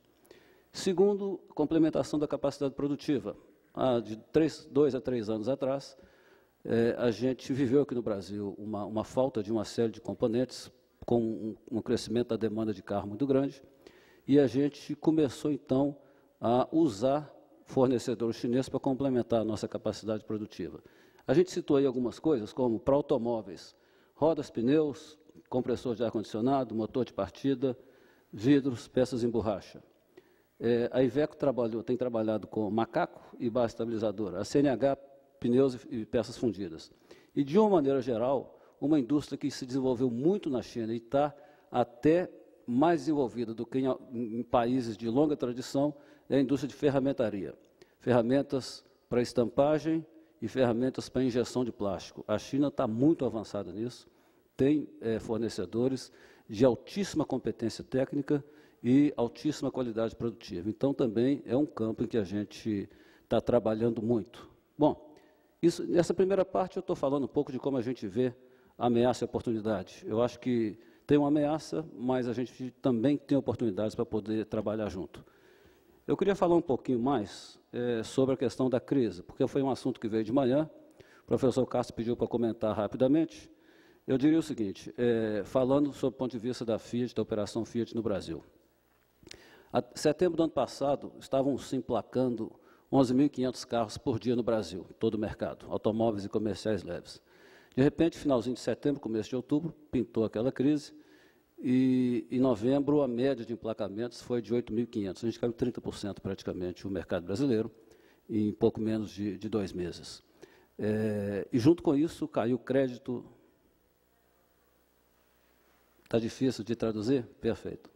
Segundo, complementação da capacidade produtiva. Há de três, dois a três anos atrás, é, a gente viveu aqui no Brasil uma, uma, falta de uma série de componentes, com um, um crescimento da demanda de carro muito grande, e a gente começou então a usar fornecedores chineses para complementar a nossa capacidade produtiva. A gente citou aí algumas coisas, como para automóveis, rodas, pneus, compressor de ar-condicionado, motor de partida, vidros, peças em borracha. É, a Iveco trabalhou, tem trabalhado com macaco e barra estabilizadora, a CNH, pneus e, e peças fundidas. E, de uma maneira geral, uma indústria que se desenvolveu muito na China e está até mais desenvolvida do que em, em países de longa tradição, é a indústria de ferramentaria. Ferramentas para estampagem e ferramentas para injeção de plástico. A China está muito avançada nisso, tem é, fornecedores, de altíssima competência técnica e altíssima qualidade produtiva. Então, também é um campo em que a gente está trabalhando muito. Bom, isso, nessa primeira parte eu estou falando um pouco de como a gente vê ameaça e oportunidade. Eu acho que tem uma ameaça, mas a gente também tem oportunidades para poder trabalhar junto. Eu queria falar um pouquinho mais é, sobre a questão da crise, porque foi um assunto que veio de manhã, o professor Castro pediu para comentar rapidamente, eu diria o seguinte, é, falando do o ponto de vista da Fiat, da operação Fiat no Brasil. A setembro do ano passado, estavam se emplacando 11.500 carros por dia no Brasil, todo o mercado, automóveis e comerciais leves. De repente, finalzinho de setembro, começo de outubro, pintou aquela crise, e em novembro a média de emplacamentos foi de 8.500. A gente caiu 30% praticamente o mercado brasileiro, em pouco menos de, de dois meses. É, e junto com isso, caiu o crédito Está difícil de traduzir? Perfeito.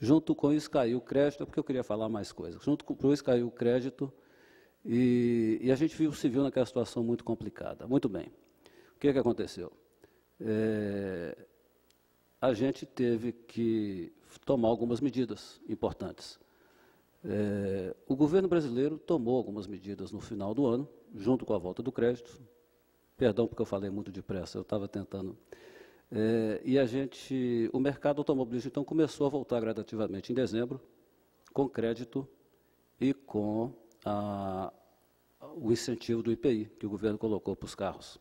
Junto com isso caiu o crédito, é porque eu queria falar mais coisas. Junto com isso caiu o crédito e, e a gente viu, se viu naquela situação muito complicada. Muito bem. O que, é que aconteceu? É, a gente teve que tomar algumas medidas importantes. É, o governo brasileiro tomou algumas medidas no final do ano, junto com a volta do crédito. Perdão porque eu falei muito depressa, eu estava tentando é, e a gente, o mercado automobilístico então começou a voltar gradativamente em dezembro, com crédito e com a, o incentivo do IPI que o governo colocou para os carros.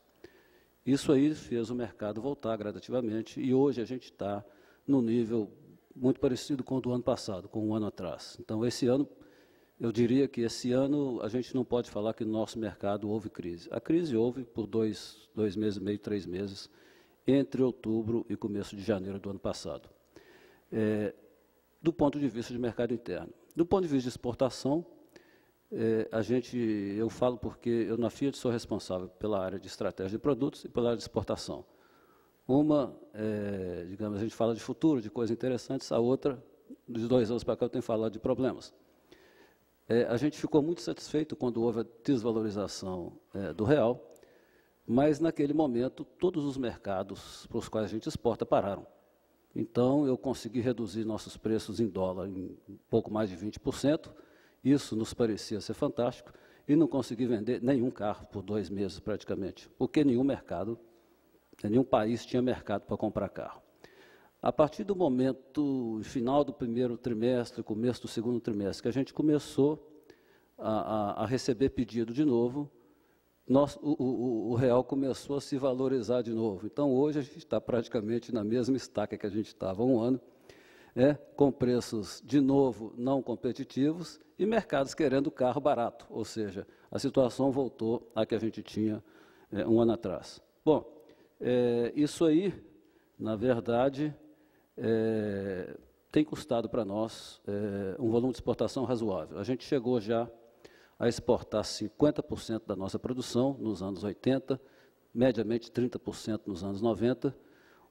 Isso aí fez o mercado voltar gradativamente e hoje a gente está no nível muito parecido com o do ano passado, com um ano atrás. Então esse ano, eu diria que esse ano a gente não pode falar que no nosso mercado houve crise. A crise houve por dois, dois meses e meio, três meses entre outubro e começo de janeiro do ano passado, é, do ponto de vista de mercado interno. Do ponto de vista de exportação, é, a gente, eu falo porque eu na Fiat sou responsável pela área de estratégia de produtos e pela área de exportação. Uma, é, digamos, a gente fala de futuro, de coisas interessantes, a outra, dos dois anos para cá, eu tenho falado de problemas. É, a gente ficou muito satisfeito quando houve a desvalorização é, do real, mas naquele momento todos os mercados para os quais a gente exporta pararam. Então eu consegui reduzir nossos preços em dólar em pouco mais de 20%, isso nos parecia ser fantástico, e não consegui vender nenhum carro por dois meses praticamente, porque nenhum mercado, nenhum país tinha mercado para comprar carro. A partir do momento, final do primeiro trimestre, começo do segundo trimestre, que a gente começou a, a, a receber pedido de novo, nós, o, o, o, real começou a se valorizar de novo. Então, hoje, a gente está praticamente na mesma estaca que a gente estava há um ano, né, com preços, de novo, não competitivos e mercados querendo carro barato. Ou seja, a situação voltou à que a gente tinha é, um ano atrás. Bom, é, isso aí, na verdade, é, tem custado para nós é, um volume de exportação razoável. A gente chegou já a exportar 50% da nossa produção nos anos 80, mediamente 30% nos anos 90.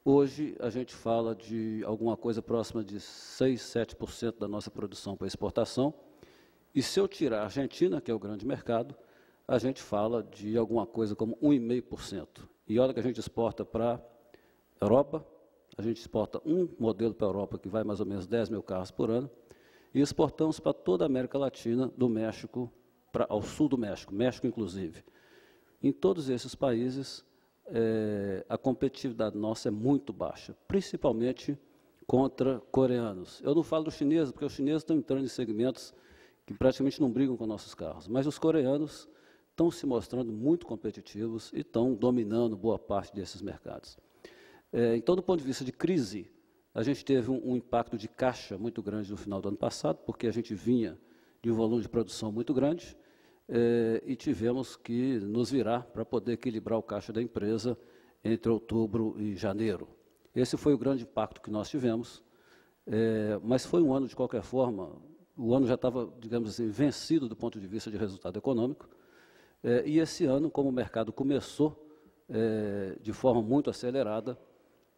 Hoje, a gente fala de alguma coisa próxima de 6, 7% da nossa produção para exportação. E se eu tirar a Argentina, que é o grande mercado, a gente fala de alguma coisa como 1,5%. E olha que a gente exporta para a Europa, a gente exporta um modelo para a Europa, que vai mais ou menos 10 mil carros por ano, e exportamos para toda a América Latina, do México pra, ao sul do México, México inclusive. Em todos esses países, é, a competitividade nossa é muito baixa, principalmente contra coreanos. Eu não falo do chinês, porque os chineses estão entrando em segmentos que praticamente não brigam com nossos carros, mas os coreanos estão se mostrando muito competitivos e estão dominando boa parte desses mercados. É, então, do ponto de vista de crise, a gente teve um, um, impacto de caixa muito grande no final do ano passado, porque a gente vinha de um volume de produção muito grande, eh, e tivemos que nos virar para poder equilibrar o caixa da empresa entre outubro e janeiro. Esse foi o grande impacto que nós tivemos, eh, mas foi um ano, de qualquer forma, o ano já estava, digamos assim, vencido do ponto de vista de resultado econômico, eh, e esse ano, como o mercado começou de forma muito acelerada,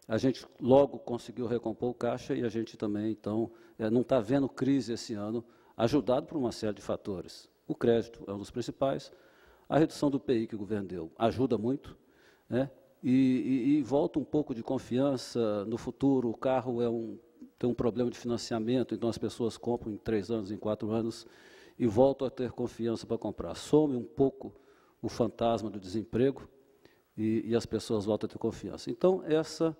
a gente logo conseguiu recompor o caixa e a gente também, então, não está vendo crise esse ano, ajudado por uma série de fatores. O crédito é um dos principais. A redução do PI que o governo deu ajuda muito, né? E, e, e, volta um pouco de confiança no futuro. O carro é um, tem um problema de financiamento, então as pessoas compram em três anos, em quatro anos, e voltam a ter confiança para comprar. Some um pouco o fantasma do desemprego e, e as pessoas voltam a ter confiança. Então, essa,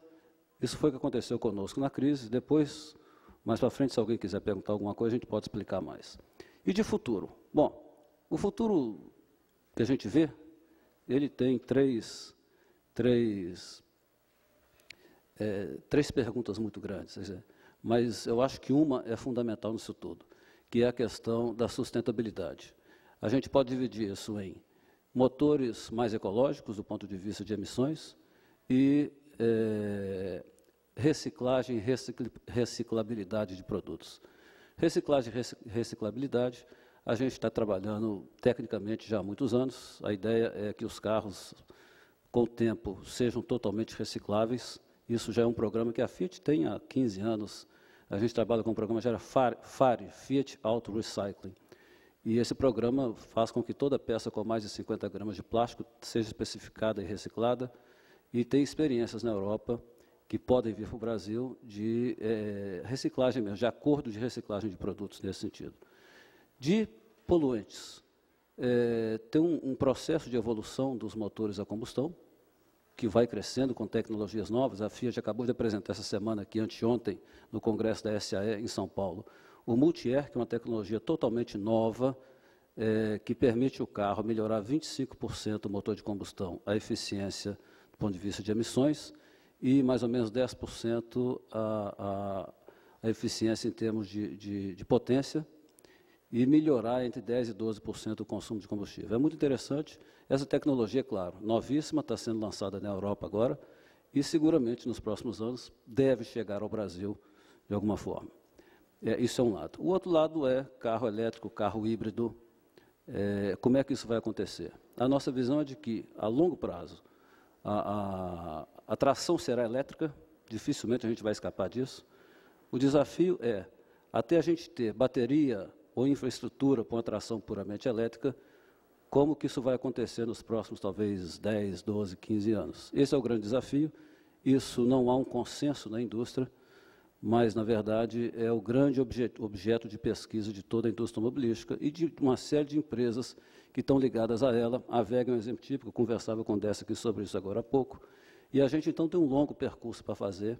isso foi o que aconteceu conosco na crise. Depois, mais para frente, se alguém quiser perguntar alguma coisa, a gente pode explicar mais. E de futuro? Bom, o futuro que a gente vê, ele tem três, três, é, três perguntas muito grandes, mas eu acho que uma é fundamental nisso tudo, que é a questão da sustentabilidade. A gente pode dividir isso em motores mais ecológicos, do ponto de vista de emissões, e é, reciclagem e reciclabilidade de produtos. Reciclagem e reciclabilidade a gente está trabalhando tecnicamente já há muitos anos. A ideia é que os carros, com o tempo, sejam totalmente recicláveis. Isso já é um programa que a Fiat tem há 15 anos. A gente trabalha com um programa que era FARE, Fiat Auto Recycling. E esse programa faz com que toda peça com mais de 50 gramas de plástico seja especificada e reciclada. E tem experiências na Europa que podem vir para o Brasil de é, reciclagem mesmo, de acordo de reciclagem de produtos nesse sentido de poluentes. É, tem um, um processo de evolução dos motores a combustão, que vai crescendo com tecnologias novas. A Fiat acabou de apresentar essa semana aqui, anteontem, no congresso da SAE em São Paulo, o Multi-Air, que é uma tecnologia totalmente nova, é, que permite o carro melhorar 25% o motor de combustão, a eficiência do ponto de vista de emissões, e mais ou menos 10% a, a, a, eficiência em termos de, de, de potência, e melhorar entre 10% e 12% o consumo de combustível. É muito interessante. Essa tecnologia, claro, novíssima, está sendo lançada na Europa agora e seguramente nos próximos anos deve chegar ao Brasil de alguma forma. É, isso é um lado. O outro lado é carro elétrico, carro híbrido. É, como é que isso vai acontecer? A nossa visão é de que, a longo prazo, a, a, a tração será elétrica, dificilmente a gente vai escapar disso. O desafio é, até a gente ter bateria ou infraestrutura com atração puramente elétrica, como que isso vai acontecer nos próximos, talvez, 10, 12, 15 anos. Esse é o grande desafio. Isso não há um consenso na indústria, mas, na verdade, é o grande objeto de pesquisa de toda a indústria automobilística e de uma série de empresas que estão ligadas a ela. A VEG é um exemplo típico, conversava com o Dessa aqui sobre isso agora há pouco. E a gente, então, tem um longo percurso para fazer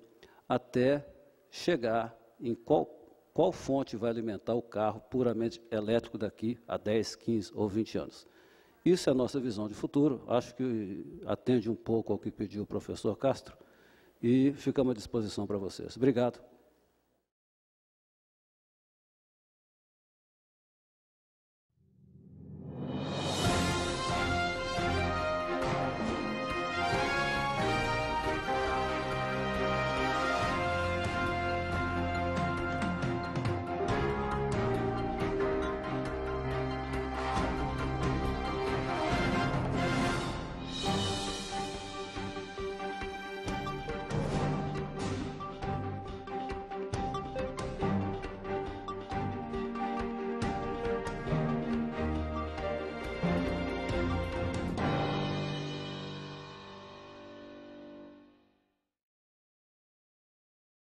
até chegar em qual qual fonte vai alimentar o carro puramente elétrico daqui a 10, 15 ou 20 anos. Isso é a nossa visão de futuro. Acho que atende um pouco ao que pediu o professor Castro. E ficamos à disposição para vocês. Obrigado.